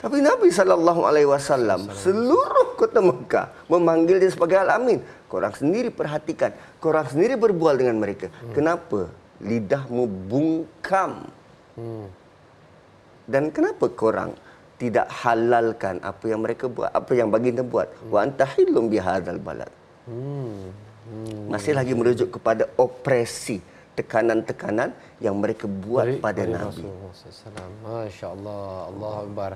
Tapi Nabi sallallahu alaihi wasallam seluruh kota Mekah memanggil dia sebagai Al-Amin. Korang sendiri perhatikan, korang sendiri berbual dengan mereka. Hmm. Kenapa lidahmu bungkam? Hmm. Dan kenapa korang tidak halalkan apa yang mereka buat apa yang baginda buat hmm. wa antahilum bihadzal balad hmm. hmm masih lagi merujuk kepada opresi tekanan-tekanan yang mereka buat Mari, pada Nabi sallallahu masya-Allah Allahu akbar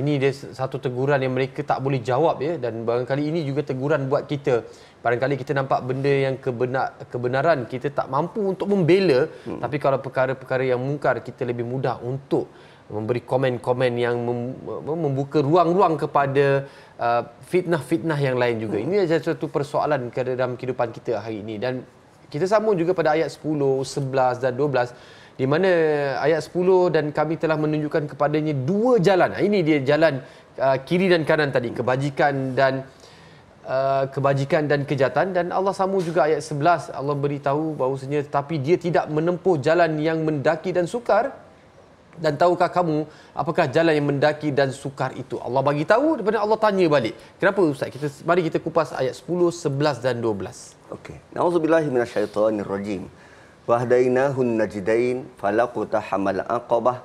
ini dia satu teguran yang mereka tak boleh jawab ya dan barangkali ini juga teguran buat kita barangkali kita nampak benda yang kebenar, kebenaran kita tak mampu untuk membela hmm. tapi kalau perkara-perkara yang mungkar kita lebih mudah untuk memberi komen-komen yang membuka ruang-ruang kepada uh, fitnah-fitnah yang lain juga. Hmm. Ini adalah satu persoalan dalam kehidupan kita hari ini dan kita sambung juga pada ayat 10, 11 dan 12 di mana ayat 10 dan kami telah menunjukkan kepadanya dua jalan. Ini dia jalan uh, kiri dan kanan tadi, kebajikan dan uh, kebajikan dan kejahatan dan Allah samu juga ayat 11 Allah beritahu bahawasanya tetapi dia tidak menempuh jalan yang mendaki dan sukar dan tahukah kamu apakah jalan yang mendaki dan sukar itu Allah bagi tahu daripada Allah tanya balik kenapa ustaz kita mari kita kupas ayat 10 11 dan 12 okey naudzubillahi minasyaitonir rajim wahdainahun najdain falaquta hamal aqabah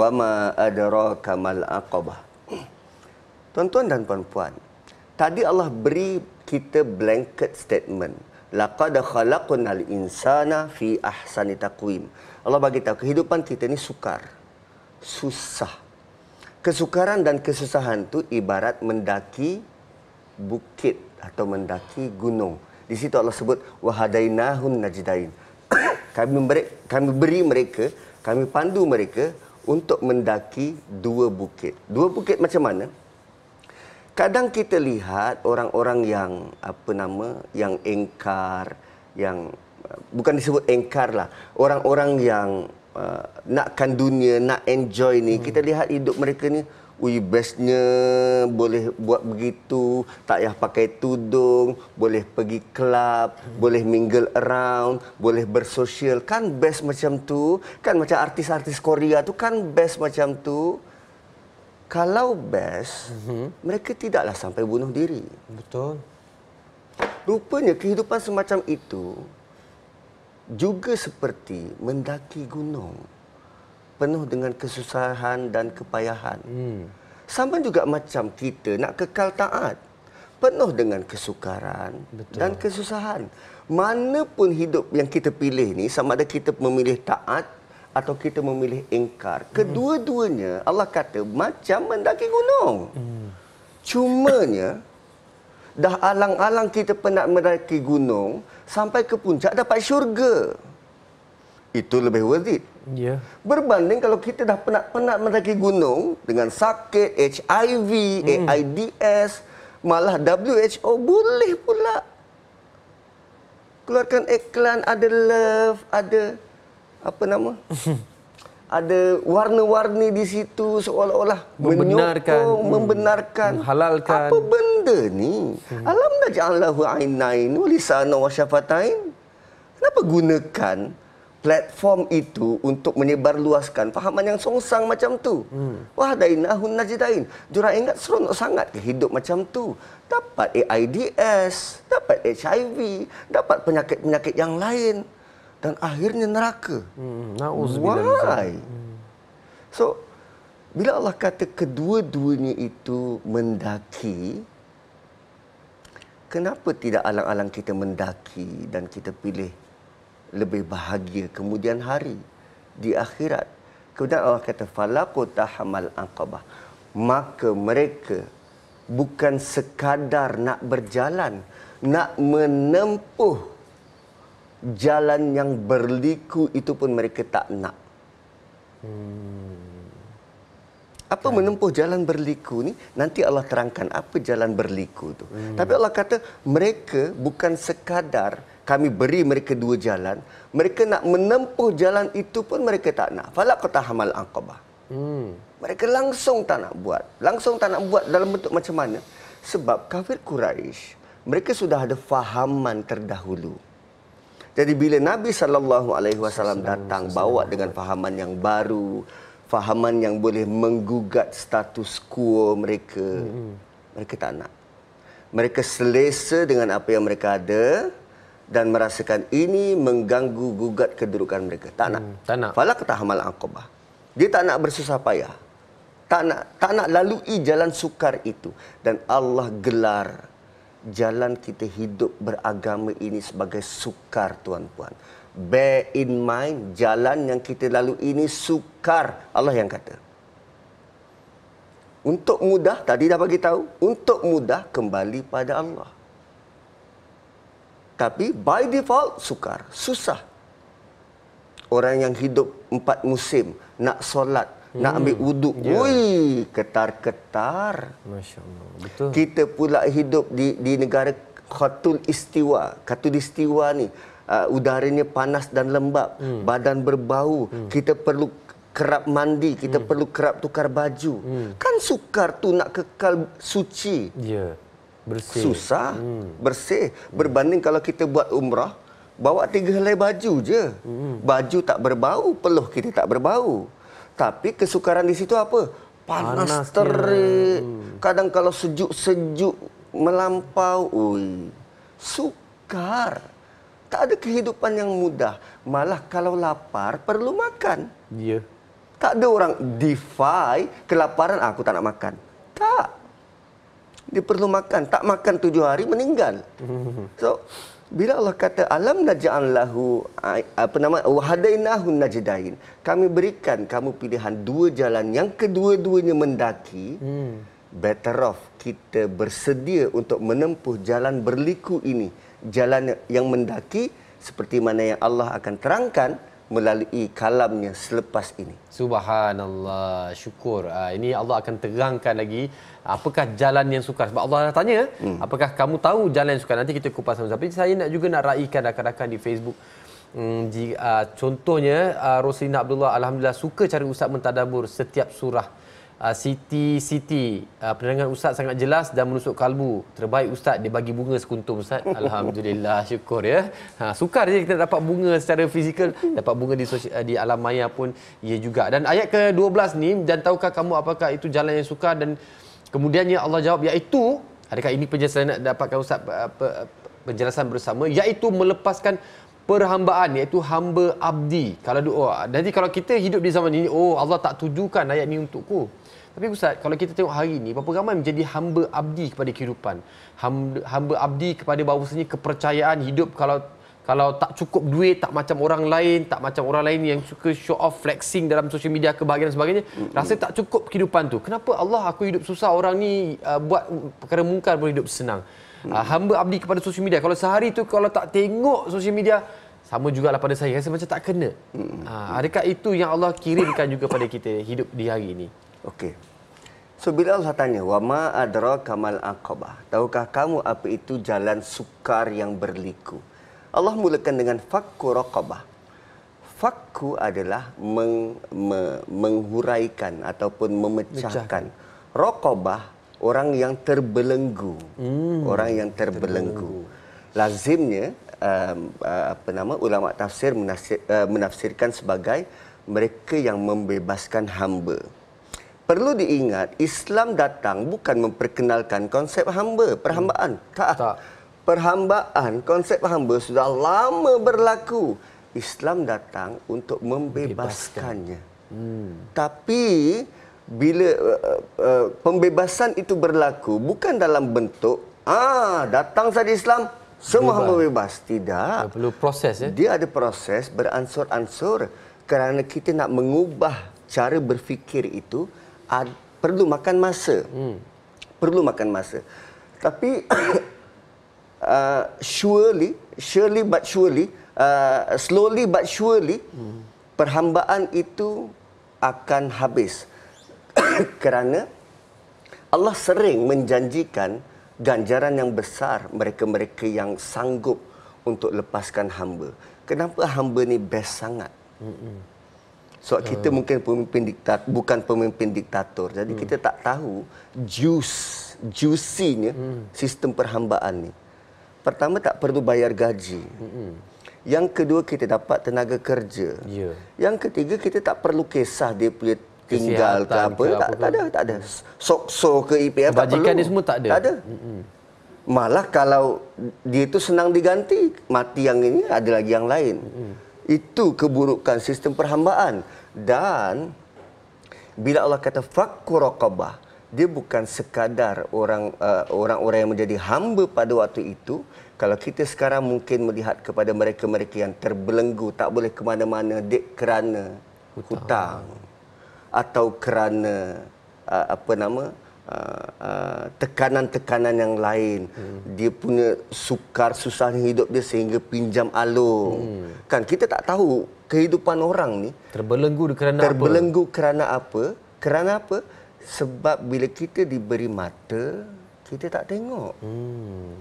wama adraka mal aqabah tuan-tuan dan puan-puan tadi Allah beri kita blanket statement laqad khalaqnal insana fi ahsani taqwim Allah bagi tahu kehidupan kita ni sukar susah. Kesukaran dan kesusahan tu ibarat mendaki bukit atau mendaki gunung. Di situ Allah sebut wahadainahun najidain. kami beri, kami beri mereka, kami pandu mereka untuk mendaki dua bukit. Dua bukit macam mana? Kadang kita lihat orang-orang yang apa nama yang engkar, yang bukan disebut engkar lah, orang-orang yang uh, nakkan dunia, nak enjoy ni. Hmm. Kita lihat hidup mereka ni, ui bestnya boleh buat begitu, tak payah pakai tudung, boleh pergi club, hmm. boleh mingle around, boleh bersosial. Kan best macam tu, kan macam artis-artis Korea tu kan best macam tu. Kalau best, hmm. mereka tidaklah sampai bunuh diri. Betul. Rupanya kehidupan semacam itu juga seperti mendaki gunung penuh dengan kesusahan dan kepayahan. Hmm. Sama juga macam kita nak kekal taat penuh dengan kesukaran Betul. dan kesusahan. mana pun hidup yang kita pilih ni sama ada kita memilih taat atau kita memilih ingkar. Hmm. Kedua-duanya Allah kata macam mendaki gunung. Hmm. Cumanya dah alang-alang kita penat mendaki gunung sampai ke puncak dapat syurga. Itu lebih worth it. Ya. Yeah. Berbanding kalau kita dah penat-penat mendaki gunung dengan sakit HIV, hmm. AIDS, malah WHO boleh pula keluarkan iklan ada love, ada apa nama? ada warna-warni di situ seolah-olah membenarkan menyokong, hmm, membenarkan halalkan apa benda ni hmm. alam naj'alahu ainain wa lisana wa syafatain kenapa gunakan platform itu untuk menyebar luaskan fahaman yang songsang macam tu hmm. wah dainahu najidain jura ingat seronok sangat ke hidup macam tu dapat AIDS dapat HIV dapat penyakit-penyakit yang lain dan akhirnya neraka. Hmm. Why? Hmm. So, bila Allah kata kedua-duanya itu mendaki, kenapa tidak alang-alang kita mendaki dan kita pilih lebih bahagia kemudian hari di akhirat? Kemudian Allah kata falaqata hamal aqabah. Maka mereka bukan sekadar nak berjalan, nak menempuh jalan yang berliku itu pun mereka tak nak. Hmm. Apa kan. menempuh jalan berliku ni? Nanti Allah terangkan apa jalan berliku tu. Hmm. Tapi Allah kata mereka bukan sekadar kami beri mereka dua jalan, mereka nak menempuh jalan itu pun mereka tak nak. Falak kata hamal aqabah. Hmm. Mereka langsung tak nak buat. Langsung tak nak buat dalam bentuk macam mana? Sebab kafir Quraisy, mereka sudah ada fahaman terdahulu. Jadi bila Nabi sallallahu alaihi wasallam datang bawa dengan fahaman yang baru, fahaman yang boleh menggugat status quo mereka. Mereka tak nak. Mereka selesa dengan apa yang mereka ada dan merasakan ini mengganggu gugat kedudukan mereka. Tak nak. Hmm, tak nak. Falak Dia tak nak bersusah payah. Tak nak tak nak lalui jalan sukar itu dan Allah gelar jalan kita hidup beragama ini sebagai sukar tuan-puan. Bear in mind jalan yang kita lalu ini sukar Allah yang kata. Untuk mudah tadi dah bagi tahu, untuk mudah kembali pada Allah. Tapi by default sukar, susah. Orang yang hidup empat musim nak solat hmm. nak ambil wuduk. Yeah. Woi, ketar-ketar. Masya-Allah. Betul. Kita pula hidup di di negara Khatul Istiwa. Khatul Istiwa ni uh, udaranya panas dan lembab, hmm. badan berbau. Hmm. Kita perlu kerap mandi, kita hmm. perlu kerap tukar baju. Hmm. Kan sukar tu nak kekal suci. Ya. Yeah. Bersih. Susah. Hmm. Bersih berbanding kalau kita buat umrah bawa tiga helai baju je. Hmm. Baju tak berbau, peluh kita tak berbau. Tapi kesukaran di situ apa? Panas, Panas terik. Dia. Kadang kalau sejuk-sejuk melampau. Ui, sukar. Tak ada kehidupan yang mudah. Malah kalau lapar perlu makan. Ya. Yeah. Tak ada orang defy kelaparan ah, aku tak nak makan. Tak. Dia perlu makan. Tak makan tujuh hari meninggal. So, bila Allah kata alam naj'al lahu apa nama wahadainahu najdain kami berikan kamu pilihan dua jalan yang kedua-duanya mendaki hmm. better off kita bersedia untuk menempuh jalan berliku ini jalan yang mendaki seperti mana yang Allah akan terangkan melalui kalamnya selepas ini. Subhanallah, syukur. Ah, ini Allah akan terangkan lagi apakah jalan yang sukar. Sebab Allah dah tanya, hmm. apakah kamu tahu jalan yang sukar? Nanti kita kupas sama-sama. Tapi saya nak juga nak raikan rakan-rakan di Facebook. Hmm, jika, ah, contohnya, ah, Roslina Abdullah, Alhamdulillah, suka cari Ustaz Mentadabur setiap surah. Siti-Siti ah, uh, ah, Penerangan Ustaz sangat jelas dan menusuk kalbu Terbaik Ustaz, dia bagi bunga sekuntum Ustaz Alhamdulillah, syukur ya ha, Sukar je kita dapat bunga secara fizikal Dapat bunga di, sosial, di alam maya pun Ya juga, dan ayat ke-12 ni Dan tahukah kamu apakah itu jalan yang sukar Dan kemudiannya Allah jawab Iaitu, adakah ini penjelasan nak dapatkan Ustaz Penjelasan bersama Iaitu melepaskan perhambaan iaitu hamba abdi kalau doa oh, nanti kalau kita hidup di zaman ini oh Allah tak tujukan ayat ni untukku tapi Ustaz, kalau kita tengok hari ini, berapa ramai menjadi hamba abdi kepada kehidupan. Hamba, hamba abdi kepada bahawasanya kepercayaan hidup kalau kalau tak cukup duit, tak macam orang lain, tak macam orang lain yang suka show off flexing dalam social media kebahagiaan dan sebagainya, mm-hmm. rasa tak cukup kehidupan tu. Kenapa Allah aku hidup susah, orang ni uh, buat perkara mungkar boleh hidup senang. Mm-hmm. Uh, hamba abdi kepada social media. Kalau sehari tu kalau tak tengok social media, sama lah pada saya. Rasa macam tak kena. Mm-hmm. Uh, adakah itu yang Allah kirimkan juga pada kita hidup di hari ini? Okey. So bila Allah tanya, "Wa ma adra kamal aqabah?" Tahukah kamu apa itu jalan sukar yang berliku? Allah mulakan dengan fakku raqabah. Fakku adalah meng, me, menghuraikan ataupun memecahkan. rokobah orang yang terbelenggu. Hmm. Orang yang terbelenggu. terbelenggu. Lazimnya um, uh, apa nama ulama tafsir menafsir, uh, eh, menafsirkan sebagai mereka yang membebaskan hamba. Perlu diingat Islam datang bukan memperkenalkan konsep hamba, perhambaan. Hmm. Tak. tak. Perhambaan, konsep hamba sudah lama berlaku. Islam datang untuk membebaskannya. Hmm. Tapi bila uh, uh, pembebasan itu berlaku bukan dalam bentuk ah datang saja Islam semua hamba bebas tidak. Dia perlu proses ya. Dia ada proses beransur-ansur kerana kita nak mengubah cara berfikir itu ad, perlu makan masa. Hmm. Perlu makan masa. Tapi uh, surely, surely but surely, uh, slowly but surely, hmm. perhambaan itu akan habis. Kerana Allah sering menjanjikan ganjaran yang besar mereka-mereka yang sanggup untuk lepaskan hamba. Kenapa hamba ni best sangat? Hmm. hmm. Sebab so, ah. kita mungkin pemimpin diktat, bukan pemimpin diktator. Jadi hmm. kita tak tahu jus, juicinya hmm. sistem perhambaan ni. Pertama tak perlu bayar gaji. Hmm. Yang kedua kita dapat tenaga kerja. Yeah. Yang ketiga kita tak perlu kisah dia punya tinggal ke apa. Ke tak, apa tak, ada, tak ada. Sokso ke IPF tak perlu. Bajikan dia semua tak ada. Tak ada. Hmm. Malah kalau dia itu senang diganti, mati yang ini ada lagi yang lain. Hmm itu keburukan sistem perhambaan dan bila Allah kata fakku raqabah dia bukan sekadar orang eh, orang-orang yang menjadi hamba pada waktu itu kalau kita sekarang mungkin melihat kepada mereka-mereka yang terbelenggu tak boleh ke mana-mana kerana hutang, hutang atau kerana uh, apa nama Uh, uh, tekanan-tekanan yang lain. Hmm. Dia punya sukar susah hidup dia sehingga pinjam alung. Hmm. Kan kita tak tahu kehidupan orang ni terbelenggu kerana terbelenggu apa? Terbelenggu kerana apa? Kerana apa? Sebab bila kita diberi mata, kita tak tengok. Hmm.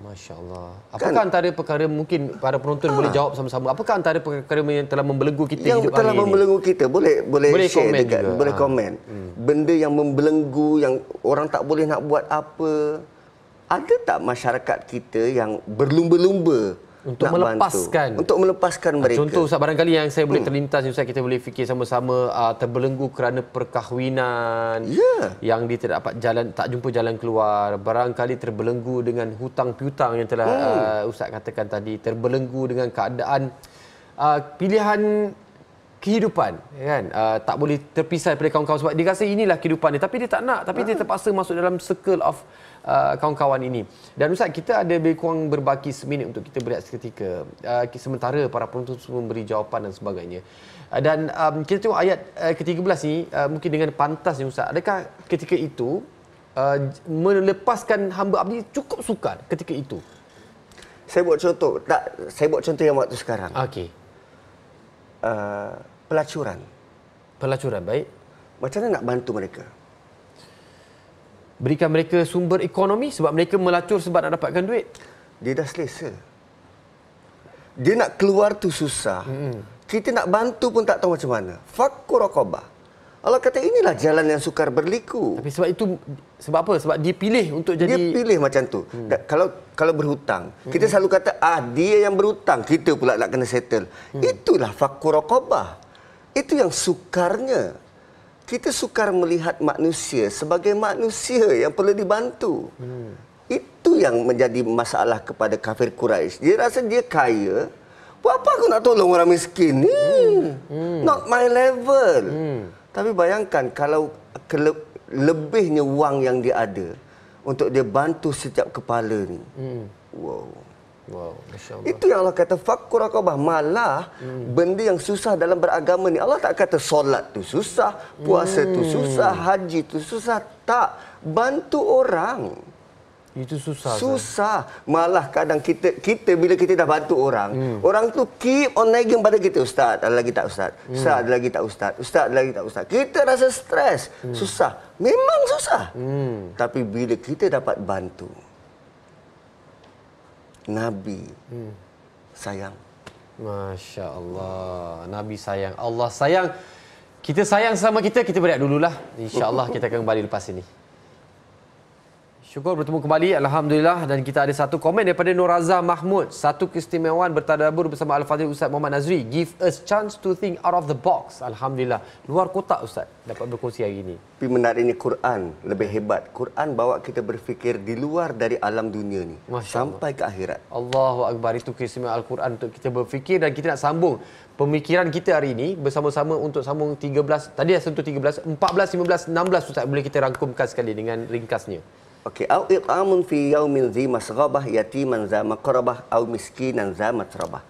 Masya Allah. Kan- Apakah kan, antara perkara mungkin para penonton ha, boleh jawab sama-sama? Apakah antara perkara yang telah membelenggu kita yang hidup telah membelenggu ini? kita boleh boleh, boleh share dekat, juga. boleh ha. komen. Hmm. Benda yang membelenggu yang orang tak boleh nak buat apa? Ada tak masyarakat kita yang berlumba-lumba? untuk nak melepaskan bantu. untuk melepaskan mereka. Contoh Ustaz barangkali yang saya boleh hmm. terlintas Ustaz kita boleh fikir sama-sama uh, terbelenggu kerana perkahwinan yeah. yang dia tidak dapat jalan tak jumpa jalan keluar, barangkali terbelenggu dengan hutang piutang yang telah hmm. uh, Ustaz katakan tadi, terbelenggu dengan keadaan uh, pilihan kehidupan ya kan uh, tak boleh terpisah daripada kawan-kawan sebab dia rasa inilah kehidupan dia tapi dia tak nak tapi hmm. dia terpaksa masuk dalam circle of uh, kawan-kawan ini. Dan Ustaz, kita ada lebih kurang berbaki seminit untuk kita berehat seketika. Uh, sementara para penonton semua memberi jawapan dan sebagainya. Uh, dan um, kita tengok ayat uh, ke-13 ni, uh, mungkin dengan pantas ni Ustaz, adakah ketika itu uh, melepaskan hamba abdi cukup sukar ketika itu? Saya buat contoh, tak, saya buat contoh yang waktu sekarang. Okey. Uh, pelacuran. Pelacuran, baik. Macam mana nak bantu mereka? berikan mereka sumber ekonomi sebab mereka melacur sebab nak dapatkan duit. Dia dah selesa. Dia nak keluar tu susah. Hmm. Kita nak bantu pun tak tahu macam mana. Fakur rakabah. Allah kata inilah jalan yang sukar berliku. Tapi sebab itu sebab apa? Sebab dia pilih untuk jadi Dia pilih macam tu. Hmm. kalau kalau berhutang, hmm. kita selalu kata ah dia yang berhutang, kita pula nak kena settle. Hmm. Itulah fakur rakabah. Itu yang sukarnya kita sukar melihat manusia sebagai manusia yang perlu dibantu. Hmm. Itu yang menjadi masalah kepada kafir Quraisy. Dia rasa dia kaya. Buat apa aku nak tolong orang miskin ni? Hmm. Hmm. Not my level. Hmm. Tapi bayangkan kalau lebihnya wang yang dia ada untuk dia bantu setiap kepala ni. Hmm. Wow. Wow, Itu yang Allah kata fakur rakabah malah hmm. benda yang susah dalam beragama ni. Allah tak kata solat tu susah, puasa hmm. tu susah, haji tu susah. Tak bantu orang. Itu susah. Susah. Kan? Malah kadang kita kita bila kita dah bantu orang, hmm. orang tu keep on nagging pada kita, ustaz. Ada lagi tak ustaz? Hmm. Ustaz ada lagi tak ustaz? Ustaz ada lagi tak ustaz? Kita rasa stres, hmm. susah. Memang susah. Hmm. Tapi bila kita dapat bantu, Nabi hmm. sayang. Masya Allah. Nabi sayang. Allah sayang. Kita sayang sama kita, kita berehat dululah. Allah kita akan kembali lepas ini. Syukur bertemu kembali alhamdulillah dan kita ada satu komen daripada Nur Azza Mahmud satu keistimewaan bertadabbur bersama Al-Fadhil Ustaz Muhammad Nazri give us chance to think out of the box alhamdulillah luar kotak ustaz dapat berkongsi hari ini tapi menarik ini Quran lebih hebat Quran bawa kita berfikir di luar dari alam dunia ni sampai ke akhirat Allahu akbar itu keistimewaan Al-Quran untuk kita berfikir dan kita nak sambung pemikiran kita hari ini bersama-sama untuk sambung 13 tadi dah sentuh 13 14 15 16 ustaz boleh kita rangkumkan sekali dengan ringkasnya Okey, au iqamun fi yaumin dhi masghabah yatiman dha maqrabah au miskinan dha matrabah.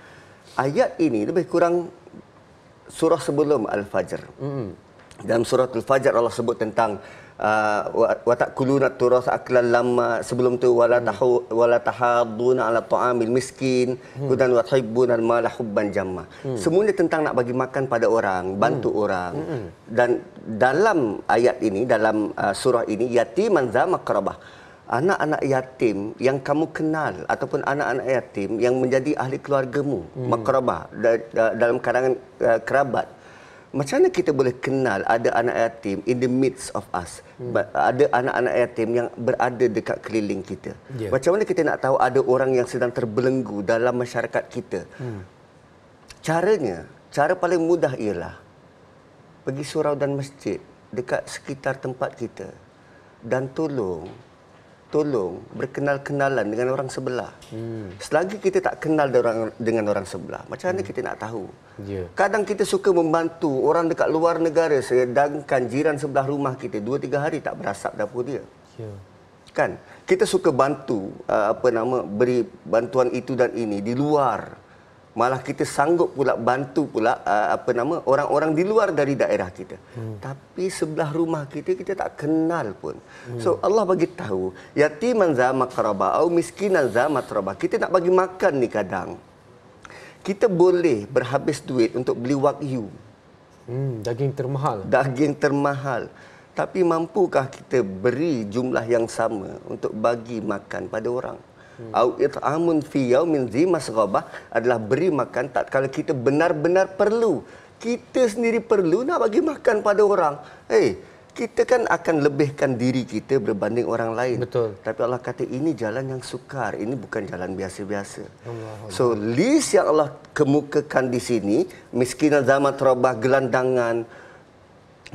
Ayat ini lebih kurang surah sebelum Al-Fajr. Mm. Dalam surah Al-Fajr Allah sebut tentang Ah, wa taquluna turas aklan lama sebelum tu wala hmm. tahu wala tahaduna ala taamil miskin hmm. dan wa tuhibbuna mala hubban jamma hmm. semuanya tentang nak bagi makan pada orang bantu hmm. orang hmm. dan dalam ayat ini dalam uh, surah ini yatiman dha maqrabah anak-anak yatim yang kamu kenal ataupun anak-anak yatim yang menjadi ahli keluargamu hmm. maqrabah da, da, dalam karangan uh, kerabat macam mana kita boleh kenal ada anak yatim in the midst of us? Hmm. Hmm. ada anak-anak yatim yang berada dekat keliling kita. Yeah. Macam mana kita nak tahu ada orang yang sedang terbelenggu dalam masyarakat kita? Hmm. Caranya, cara paling mudah ialah pergi surau dan masjid dekat sekitar tempat kita dan tolong tolong berkenal-kenalan dengan orang sebelah. Hmm. Selagi kita tak kenal orang dengan orang sebelah, macam mana hmm. kita nak tahu? Yeah. Kadang kita suka membantu orang dekat luar negara Sedang kanjiran sebelah rumah kita dua tiga hari tak berasap dapur dia. Yeah. Kan? Kita suka bantu uh, apa nama beri bantuan itu dan ini di luar malah kita sanggup pula bantu pula uh, apa nama orang-orang di luar dari daerah kita hmm. tapi sebelah rumah kita kita tak kenal pun hmm. so Allah bagi tahu yatiman za maqraba au miskinan za matraba kita nak bagi makan ni kadang kita boleh berhabis duit untuk beli wagyu hmm daging termahal daging termahal tapi mampukah kita beri jumlah yang sama untuk bagi makan pada orang Hmm. au it'amun fi yaumin dhi masghabah adalah beri makan tak kalau kita benar-benar perlu kita sendiri perlu nak bagi makan pada orang hey eh, kita kan akan lebihkan diri kita berbanding orang lain. Betul. Tapi Allah kata ini jalan yang sukar. Ini bukan jalan biasa-biasa. Allah, So list yang Allah kemukakan di sini. Miskin zaman terobah gelandangan.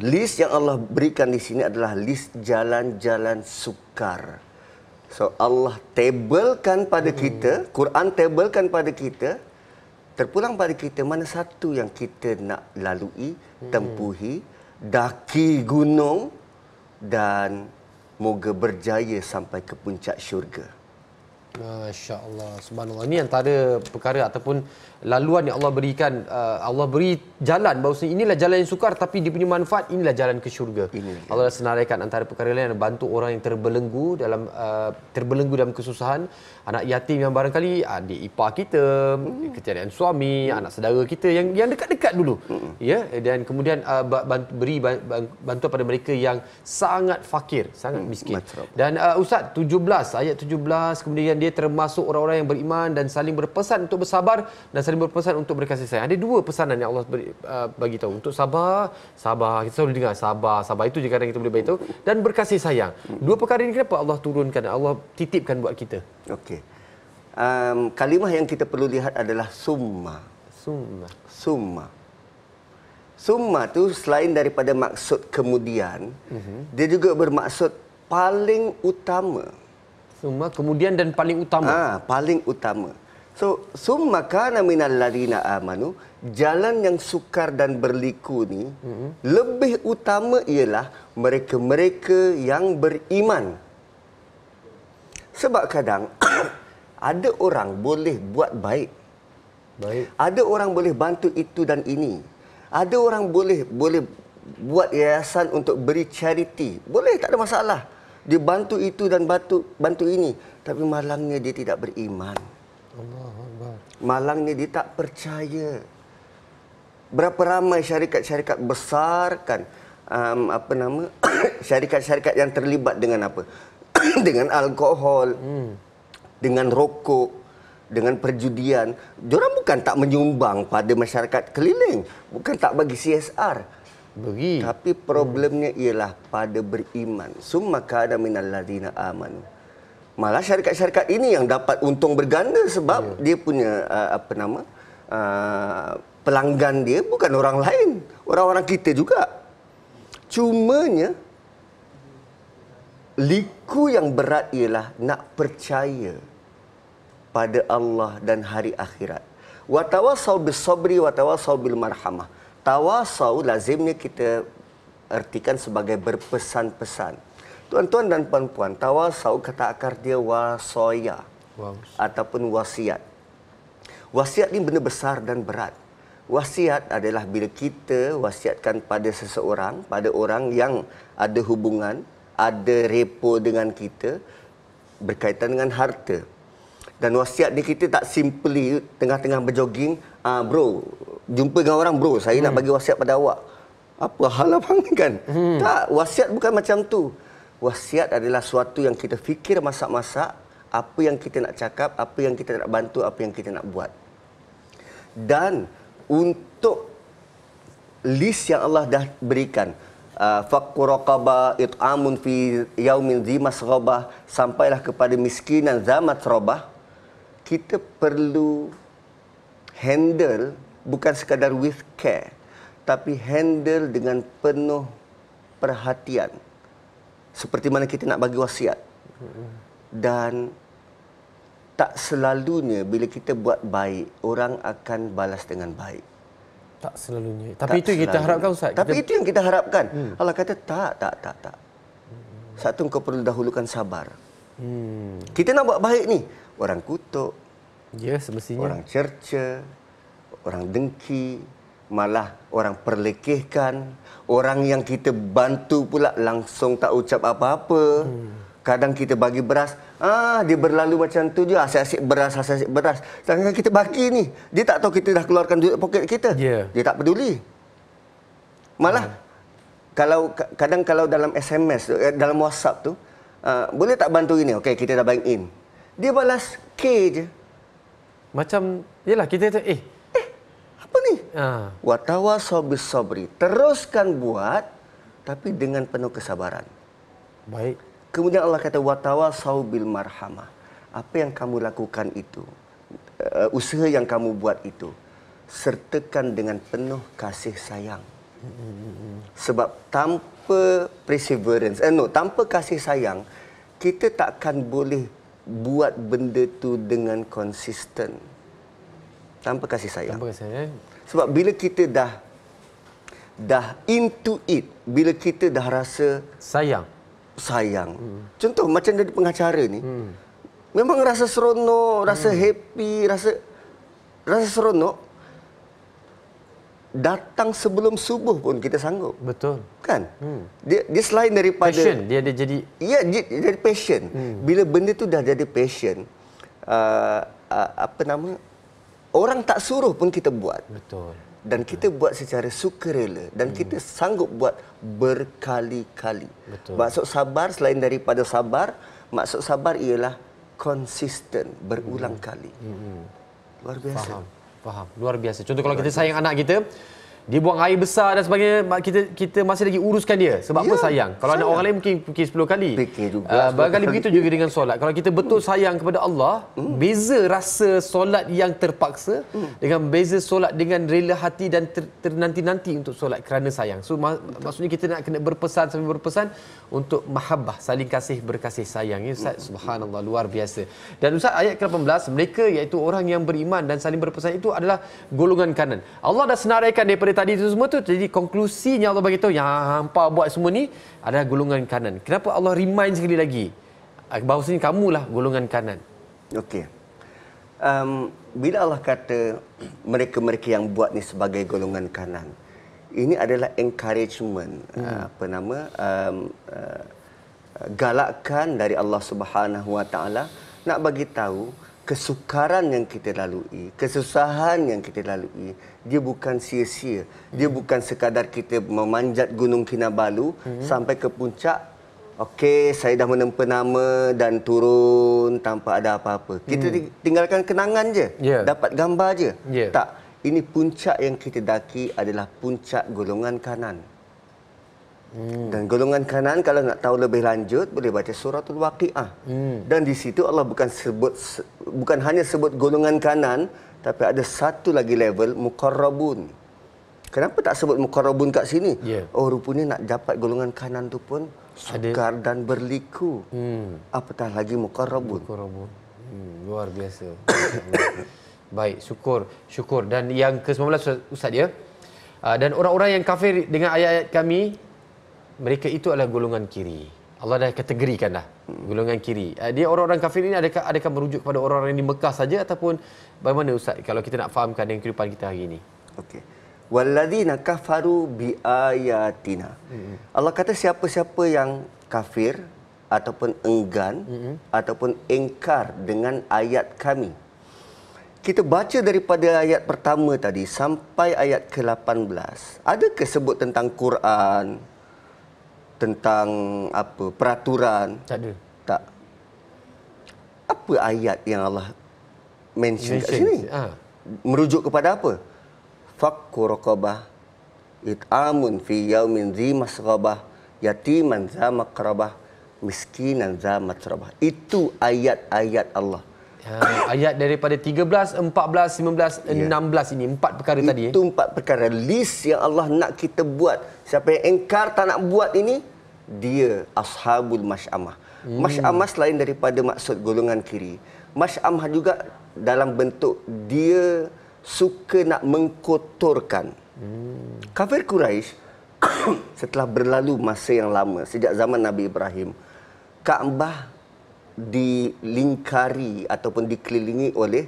List yang Allah berikan di sini adalah list jalan-jalan sukar. So Allah tablekan pada hmm. kita, Quran tablekan pada kita, terpulang pada kita mana satu yang kita nak lalui, hmm. tempuhi, daki gunung dan moga berjaya sampai ke puncak syurga. Masya-Allah. Subhanallah. Ini antara perkara ataupun laluan yang Allah berikan uh, Allah beri jalan bahawa inilah jalan yang sukar tapi dia punya manfaat inilah jalan ke syurga Ini, Allah senaraikan antara perkara lain bantu orang yang terbelenggu dalam uh, terbelenggu dalam kesusahan anak yatim yang barangkali adik ipar kita hmm. ketiadaan suami hmm. anak saudara kita yang yang dekat-dekat dulu hmm. ya yeah? dan kemudian uh, bantu, beri bantuan pada mereka yang sangat fakir sangat mm, miskin hmm. dan uh, ustaz 17 ayat 17 kemudian dia termasuk orang-orang yang beriman dan saling berpesan untuk bersabar dan saling pesan untuk berkasih sayang. Ada dua pesanan yang Allah beri, uh, bagi tahu untuk sabar, sabar. Kita selalu dengar sabar, sabar itu je kadang kita boleh beritahu dan berkasih sayang. Dua perkara ini kenapa Allah turunkan Allah titipkan buat kita? Okey. Um, kalimah yang kita perlu lihat adalah summa. Summa. Summa. Summa tu selain daripada maksud kemudian, uh-huh. dia juga bermaksud paling utama. Summa kemudian dan paling utama. Ah, ha, paling utama. So summa kana minal ladina amanu jalan yang sukar dan berliku ni mm-hmm. lebih utama ialah mereka-mereka yang beriman. Sebab kadang ada orang boleh buat baik. Baik. Ada orang boleh bantu itu dan ini. Ada orang boleh boleh buat yayasan untuk beri charity. Boleh tak ada masalah. Dia bantu itu dan bantu bantu ini tapi malangnya dia tidak beriman. Malang ni dia tak percaya. Berapa ramai syarikat-syarikat besar kan um, apa nama syarikat-syarikat yang terlibat dengan apa? dengan alkohol. Hmm. Dengan rokok, dengan perjudian. Diorang bukan tak menyumbang pada masyarakat keliling, bukan tak bagi CSR. Beri. Tapi hmm. problemnya hmm. ialah pada beriman. Summa kana minal ladina amanu malah syarikat-syarikat ini yang dapat untung berganda sebab yeah. dia punya uh, apa nama uh, pelanggan dia bukan orang lain orang-orang kita juga cumanya liku yang berat ialah nak percaya pada Allah dan hari akhirat wa tawassaw bis sabri wa tawassaw bil marhamah tawassaw lazimnya kita ertikan sebagai berpesan-pesan Tuan-tuan dan puan-puan, tawasau kata akar dia wasoya wow. ataupun wasiat. Wasiat ini benda besar dan berat. Wasiat adalah bila kita wasiatkan pada seseorang, pada orang yang ada hubungan, ada repo dengan kita berkaitan dengan harta. Dan wasiat ni kita tak simply tengah-tengah berjoging, ah bro, jumpa dengan orang bro, saya hmm. nak bagi wasiat pada awak. Apa hal abang kan? Hmm. Tak, wasiat bukan macam tu wasiat adalah suatu yang kita fikir masak-masak apa yang kita nak cakap, apa yang kita nak bantu, apa yang kita nak buat. Dan untuk list yang Allah dah berikan, uh, faqqu raqaba it'amun fi yaumin dhi masghabah sampailah kepada miskinan zamat robah kita perlu handle bukan sekadar with care tapi handle dengan penuh perhatian seperti mana kita nak bagi wasiat. Dan tak selalunya bila kita buat baik, orang akan balas dengan baik. Tak selalunya. Tapi tak itu selalunya. kita harapkan Ustaz. Tapi kita... itu yang kita harapkan. Hmm. Allah kata tak, tak, tak, tak. Satu kau perlu dahulukan sabar. Hmm. Kita nak buat baik ni, orang kutuk. Ya, yeah, semestinya. Orang cerca, orang dengki, malah orang perlekehkan, orang yang kita bantu pula langsung tak ucap apa-apa. Hmm. Kadang kita bagi beras, ah dia berlalu macam tu je, asyik-asyik beras, asyik-asyik beras. Sedangkan kita bagi ni, dia tak tahu kita dah keluarkan duit poket kita. Yeah. Dia tak peduli. Malah hmm. kalau kadang kalau dalam SMS eh, dalam WhatsApp tu, uh, boleh tak bantu ini? Okey, kita dah bank in. Dia balas K je. Macam yalah kita tu eh apa nih? Ha. Watawa sobis sobri, teruskan buat, tapi dengan penuh kesabaran. Baik. Kemudian Allah kata watawa sobil marhamah. Apa yang kamu lakukan itu, eh, usaha yang kamu buat itu, sertakan dengan penuh kasih sayang. Sebab tanpa perseverance, eh, no, tanpa kasih sayang, kita takkan boleh buat benda tu dengan konsisten tanpa kasih sayang. Tanpa kasih sayang. Sebab bila kita dah dah into it, bila kita dah rasa sayang. Sayang. Hmm. Contoh macam dari pengacara ni. Hmm. Memang rasa seronok, rasa hmm. happy, rasa rasa seronok datang sebelum subuh pun kita sanggup. Betul. Kan? Hmm. Dia dia selain daripada passion, dia ada jadi ya jadi passion. Hmm. Bila benda tu dah jadi passion uh, uh, apa nama Orang tak suruh pun kita buat. Betul. Dan kita buat secara sukarela dan hmm. kita sanggup buat berkali-kali. Betul. Maksud sabar selain daripada sabar, maksud sabar ialah konsisten berulang hmm. kali. Hmm. hmm. Luar biasa. Faham. Faham. Luar biasa. Contoh kalau Luar kita sayang biasa. anak kita, dia buang air besar dan sebagainya kita kita masih lagi uruskan dia sebab ya, apa sayang kalau sayang. ada orang lain mungkin mungkin 10 kali fikir juga uh, begitu juga dengan solat kalau kita betul hmm. sayang kepada Allah hmm. beza rasa solat yang terpaksa hmm. dengan beza solat dengan rela hati dan ter, ternanti-nanti untuk solat kerana sayang so ma- maksudnya kita nak kena berpesan sambil berpesan untuk mahabbah saling kasih berkasih sayang ya ustaz hmm. subhanallah luar biasa dan ustaz ayat ke-18 mereka iaitu orang yang beriman dan saling berpesan itu adalah golongan kanan Allah dah senaraikan daripada tadi itu semua tu jadi konklusinya Allah bagi tahu yang hampa buat semua ni adalah golongan kanan. Kenapa Allah remind sekali lagi? Ah, bahawa sini kamulah golongan kanan. Okey. Um, bila Allah kata mereka-mereka yang buat ni sebagai golongan kanan. Ini adalah encouragement hmm. Ah, apa nama um, uh, eh, galakkan dari Allah Subhanahu Wa Taala nak bagi tahu kesukaran yang kita lalui, kesusahan yang kita lalui, dia bukan sia-sia. Dia bukan sekadar kita memanjat Gunung Kinabalu mm-hmm. sampai ke puncak. Okey, saya dah menempa nama dan turun tanpa ada apa-apa. Kita mm. tinggalkan kenangan je, yeah. dapat gambar je. Yeah. Tak, ini puncak yang kita daki adalah puncak golongan kanan. Hmm. Dan golongan kanan kalau nak tahu lebih lanjut boleh baca suratul waqiah. Hmm. Dan di situ Allah bukan sebut bukan hanya sebut golongan kanan tapi ada satu lagi level muqarrabun. Kenapa tak sebut muqarrabun kat sini? Yeah. Oh rupanya nak dapat golongan kanan tu pun sukar ada. dan berliku. Hmm. Apatah lagi muqarrabun. Muqarrabun. Hmm, luar biasa. Baik, syukur, syukur dan yang ke-19 Ustaz ya. Uh, dan orang-orang yang kafir dengan ayat-ayat kami mereka itu adalah golongan kiri. Allah dah kategorikan dah golongan kiri. Eh, dia orang-orang kafir ini adakah adakah merujuk kepada orang-orang di Mekah saja ataupun bagaimana ustaz kalau kita nak fahamkan dengan kehidupan kita hari ini. Okey. Walladzina kafaru biayatina. Hmm. Allah kata siapa-siapa yang kafir ataupun enggan mm-hmm. ataupun engkar dengan ayat kami. Kita baca daripada ayat pertama tadi sampai ayat ke-18. Adakah sebut tentang Quran? tentang apa peraturan tak ada tak apa ayat yang Allah mention Mentions. kat sini ha. merujuk kepada apa faqqu raqabah it'amun fi yaumin dhi masghabah yatiman dha maqrabah miskinan dha matrabah itu ayat-ayat Allah ha. ayat daripada 13 14 15 16 yeah. ini empat perkara itu tadi eh. itu empat perkara list yang Allah nak kita buat Siapa yang engkar tak nak buat ini Dia ashabul mash'amah hmm. Mash'amah selain daripada maksud golongan kiri Mash'amah juga dalam bentuk dia suka nak mengkotorkan hmm. Kafir Quraisy setelah berlalu masa yang lama Sejak zaman Nabi Ibrahim Kaabah dilingkari ataupun dikelilingi oleh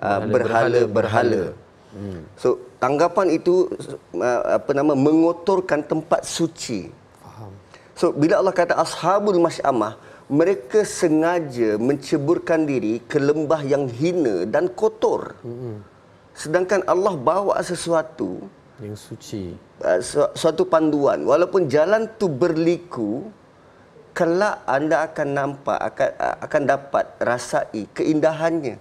berhala-berhala uh, Hmm. So tanggapan itu eh, apa nama mengotorkan tempat suci. Faham. So bila Allah kata ashabul masyamah, mereka sengaja menceburkan diri ke lembah yang hina dan kotor. Hmm. Sedangkan Allah bawa sesuatu yang suci. Eh, suatu panduan walaupun jalan tu berliku kelak anda akan nampak akan akan dapat rasai keindahannya.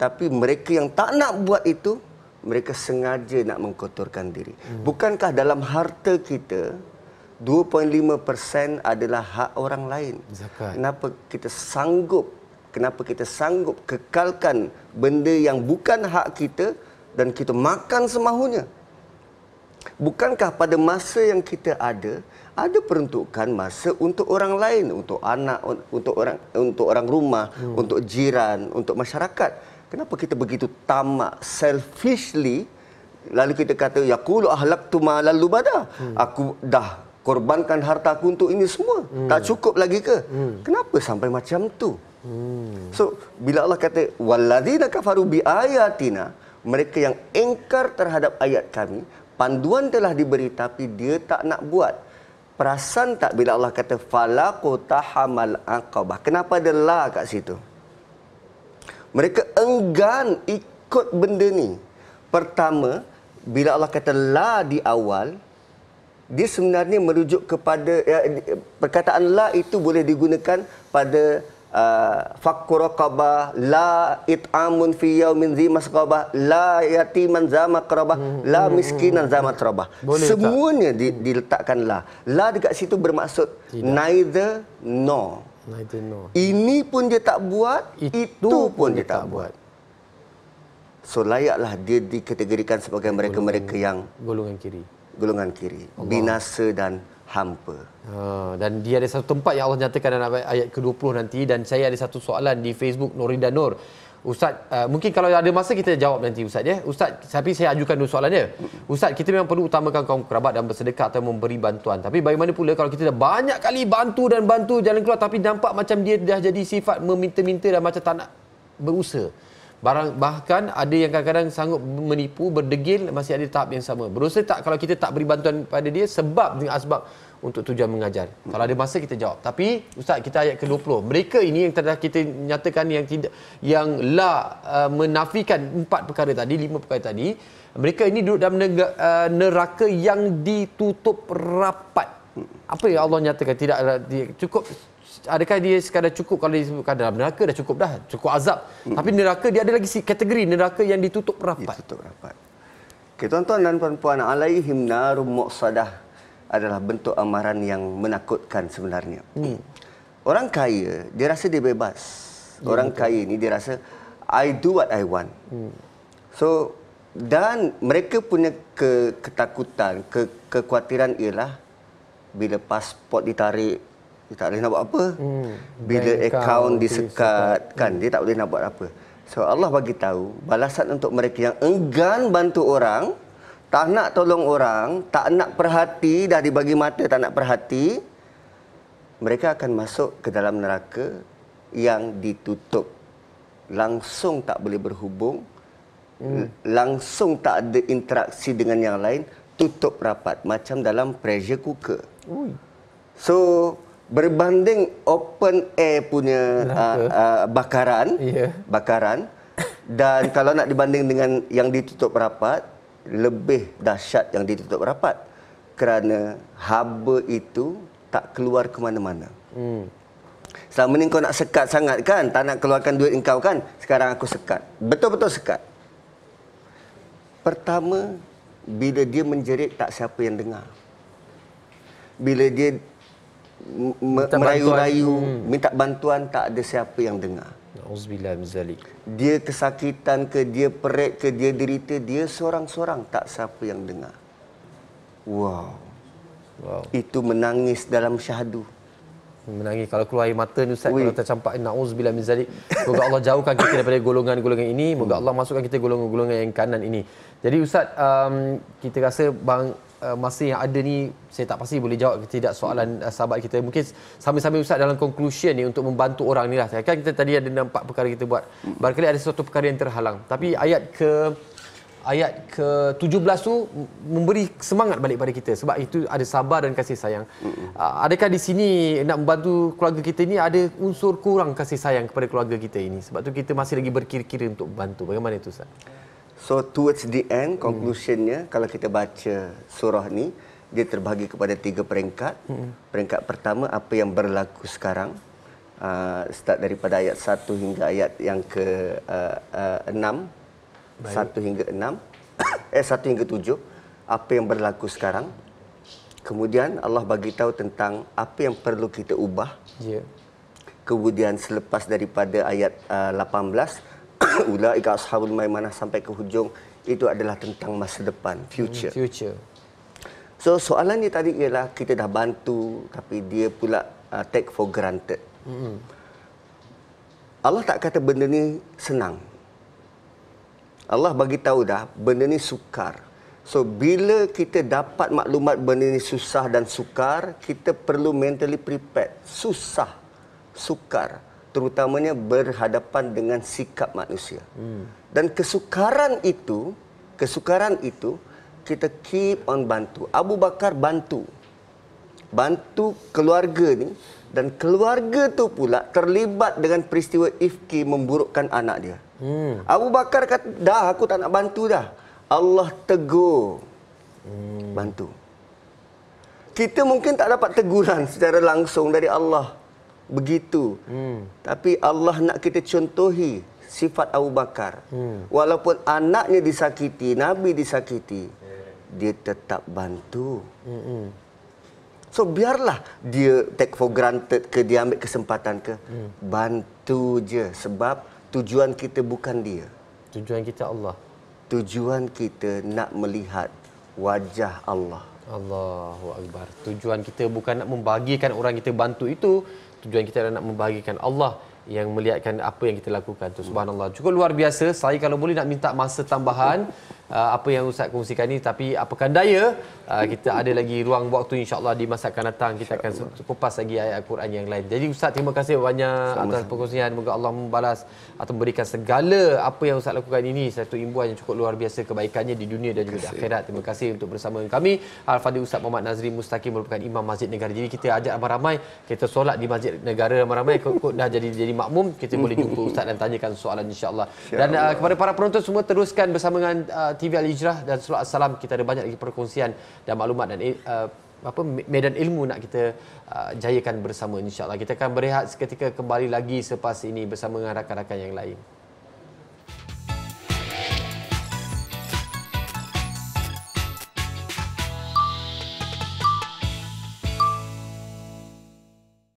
Tapi mereka yang tak nak buat itu mereka sengaja nak mengkotorkan diri. Hmm. Bukankah dalam harta kita 2.5% adalah hak orang lain? Zakat. Kenapa kita sanggup kenapa kita sanggup kekalkan benda yang bukan hak kita dan kita makan semahunya? Bukankah pada masa yang kita ada ada peruntukan masa untuk orang lain, untuk anak, untuk orang untuk orang rumah, hmm. untuk jiran, untuk masyarakat? kenapa kita begitu tamak selfishly lalu kita kata yaqulu ahlaktu ma lalu bada hmm. aku dah korbankan harta aku untuk ini semua hmm. tak cukup lagi ke hmm. kenapa sampai macam tu hmm. so bila Allah kata wallazina kafaru biayatina mereka yang engkar terhadap ayat kami panduan telah diberi tapi dia tak nak buat perasan tak bila Allah kata falaqu tahamal aqabah kenapa ada la kat situ mereka enggan ikut benda ni. Pertama, bila Allah kata la di awal, dia sebenarnya merujuk kepada ya, perkataan la itu boleh digunakan pada uh, fakuraqaba la it'amun fi yaumin dhi masqaba la yatiman zama maqraba hmm, hmm, la hmm, miskinan hmm, za matraba semuanya di, diletakkan la la dekat situ bermaksud Tidak. neither nor ini pun dia tak buat, itu, itu pun dia, dia tak buat. buat. So layaklah dia dikategorikan sebagai mereka-mereka yang golongan kiri. Golongan kiri. Allah. Binasa dan hampa. Ha, dan dia ada satu tempat yang Allah nyatakan dalam ayat ke-20 nanti dan saya ada satu soalan di Facebook Norinda Nur. Ustaz, uh, mungkin kalau ada masa kita jawab nanti Ustaz ya. Ustaz, tapi saya ajukan dua soalan ya. Ustaz, kita memang perlu utamakan kaum kerabat dan bersedekah atau memberi bantuan. Tapi bagaimana pula kalau kita dah banyak kali bantu dan bantu jalan keluar tapi nampak macam dia dah jadi sifat meminta-minta dan macam tak nak berusaha. Barang, bahkan ada yang kadang-kadang sanggup menipu, berdegil masih ada tahap yang sama. Berusaha tak kalau kita tak beri bantuan pada dia sebab dengan asbab untuk tujuan mengajar. Kalau ada masa kita jawab. Tapi ustaz kita ayat ke-20. Mereka ini yang telah kita nyatakan yang tidak yang la uh, menafikan empat perkara tadi, lima perkara tadi, mereka ini duduk dalam neg- uh, neraka yang ditutup rapat. Apa yang Allah nyatakan tidak dia cukup adakah dia sekadar cukup kalau disebutkan dalam neraka dah cukup dah, cukup azab. hmm Tapi neraka dia ada lagi si kategori neraka yang ditutup rapat. Ditutup rapat. Okay, tuan-tuan dan puan-puan alaihim narum muqsadah adalah bentuk amaran yang menakutkan sebenarnya. Hmm. Orang kaya, dia rasa dia bebas. Yeah, Orang betul. kaya ini dia rasa, I do what I want. Hmm. So, dan mereka punya ke, ketakutan, ke, kekhawatiran ialah bila pasport ditarik, dia tak boleh nak buat apa. Hmm. Bila Bank akaun disekat, sekat. kan, hmm. dia tak boleh nak buat apa. So Allah bagi tahu balasan untuk mereka yang enggan bantu orang tak nak tolong orang, tak nak perhati, dah dibagi mata tak nak perhati, mereka akan masuk ke dalam neraka yang ditutup. Langsung tak boleh berhubung, hmm. langsung tak ada interaksi dengan yang lain, tutup rapat. Macam dalam pressure cooker. Ui. So, berbanding open air punya uh, uh, bakaran, yeah. bakaran, dan kalau nak dibanding dengan yang ditutup rapat, lebih dahsyat yang ditutup rapat kerana haba itu tak keluar ke mana-mana. Hmm. Selama ni kau nak sekat sangat kan, tak nak keluarkan duit engkau kan, sekarang aku sekat. Betul-betul sekat. Pertama, bila dia menjerit tak siapa yang dengar. Bila dia merayu-rayu, hmm. minta bantuan tak ada siapa yang dengar. Nauzubillah Dia kesakitan ke, dia perit ke, dia derita, dia seorang-seorang tak siapa yang dengar. Wow. Wow. Itu menangis dalam syahdu. Menangis kalau keluar air mata ni Ustaz, Ui. kalau tercampak nauzubillah mizalik. Moga Allah jauhkan kita daripada golongan-golongan ini, moga Allah masukkan kita golongan-golongan yang kanan ini. Jadi Ustaz, um, kita rasa bang Uh, masa yang ada ni saya tak pasti boleh jawab tidak soalan uh, sahabat kita mungkin sambil-sambil ustaz dalam conclusion ni untuk membantu orang ni lah kan kita tadi ada nampak perkara kita buat barangkali ada sesuatu perkara yang terhalang tapi ayat ke ayat ke-17 tu memberi semangat balik pada kita sebab itu ada sabar dan kasih sayang. Uh, adakah di sini nak membantu keluarga kita ini ada unsur kurang kasih sayang kepada keluarga kita ini? Sebab tu kita masih lagi berkira-kira untuk membantu. Bagaimana itu Ustaz? So towards the end conclusionnya hmm. kalau kita baca surah ni dia terbagi kepada tiga peringkat. Hmm. Peringkat pertama apa yang berlaku sekarang uh, start daripada ayat 1 hingga ayat yang ke 6 uh, uh, hingga 6 eh 1 hingga 7 apa yang berlaku sekarang. Kemudian Allah bagi tahu tentang apa yang perlu kita ubah. Yeah. Kemudian selepas daripada ayat uh, ah, 18 ulaika ashabul maimanah sampai ke hujung itu adalah tentang masa depan hmm, future future so soalan ni tadi ialah kita dah bantu tapi dia pula uh, take for granted hmm Allah tak kata benda ni senang Allah bagi tahu dah benda ni sukar so bila kita dapat maklumat benda ni susah dan sukar kita perlu mentally prepared susah sukar terutamanya berhadapan dengan sikap manusia. Hmm. Dan kesukaran itu, kesukaran itu kita keep on bantu. Abu Bakar bantu. Bantu keluarga ni dan keluarga tu pula terlibat dengan peristiwa Ifki memburukkan anak dia. Hmm. Abu Bakar kata, dah aku tak nak bantu dah. Allah tegur. Hmm. Bantu. Kita mungkin tak dapat teguran secara langsung dari Allah begitu. Hmm. Tapi Allah nak kita contohi sifat Abu Bakar. Hmm. Walaupun anaknya disakiti, Nabi disakiti, dia tetap bantu. Hmm. So biarlah dia take for granted ke dia ambil kesempatan ke. Hmm. Bantu je sebab tujuan kita bukan dia. Tujuan kita Allah. Tujuan kita nak melihat wajah Allah. Allahu Akbar. Tujuan kita bukan nak membagikan orang kita bantu itu tujuan kita adalah nak membahagikan Allah yang melihatkan apa yang kita lakukan tu. Subhanallah. Cukup luar biasa. Saya kalau boleh nak minta masa tambahan. Uh, apa yang Ustaz kongsikan ini tapi apakah daya uh, kita ada lagi ruang waktu insyaAllah di masa akan datang kita akan kupas lagi ayat Al-Quran yang lain jadi Ustaz terima kasih banyak atas perkongsian moga Allah membalas atau memberikan segala apa yang Ustaz lakukan ini satu imbuan yang cukup luar biasa kebaikannya di dunia dan juga di akhirat terima kasih untuk bersama kami Al-Fadhil Ustaz Muhammad Nazri Mustaqim merupakan Imam Masjid Negara jadi kita ajak ramai-ramai kita solat di Masjid Negara ramai-ramai kot dah jadi jadi makmum kita boleh jumpa Ustaz dan tanyakan soalan insyaAllah dan uh, kepada para penonton semua teruskan bersama dengan TV Al Hijrah dan Surah Assalam kita ada banyak lagi perkongsian dan maklumat dan eh, uh, apa medan ilmu nak kita uh, jayakan bersama Insyaallah Kita akan berehat seketika kembali lagi selepas ini bersama dengan rakan-rakan yang lain.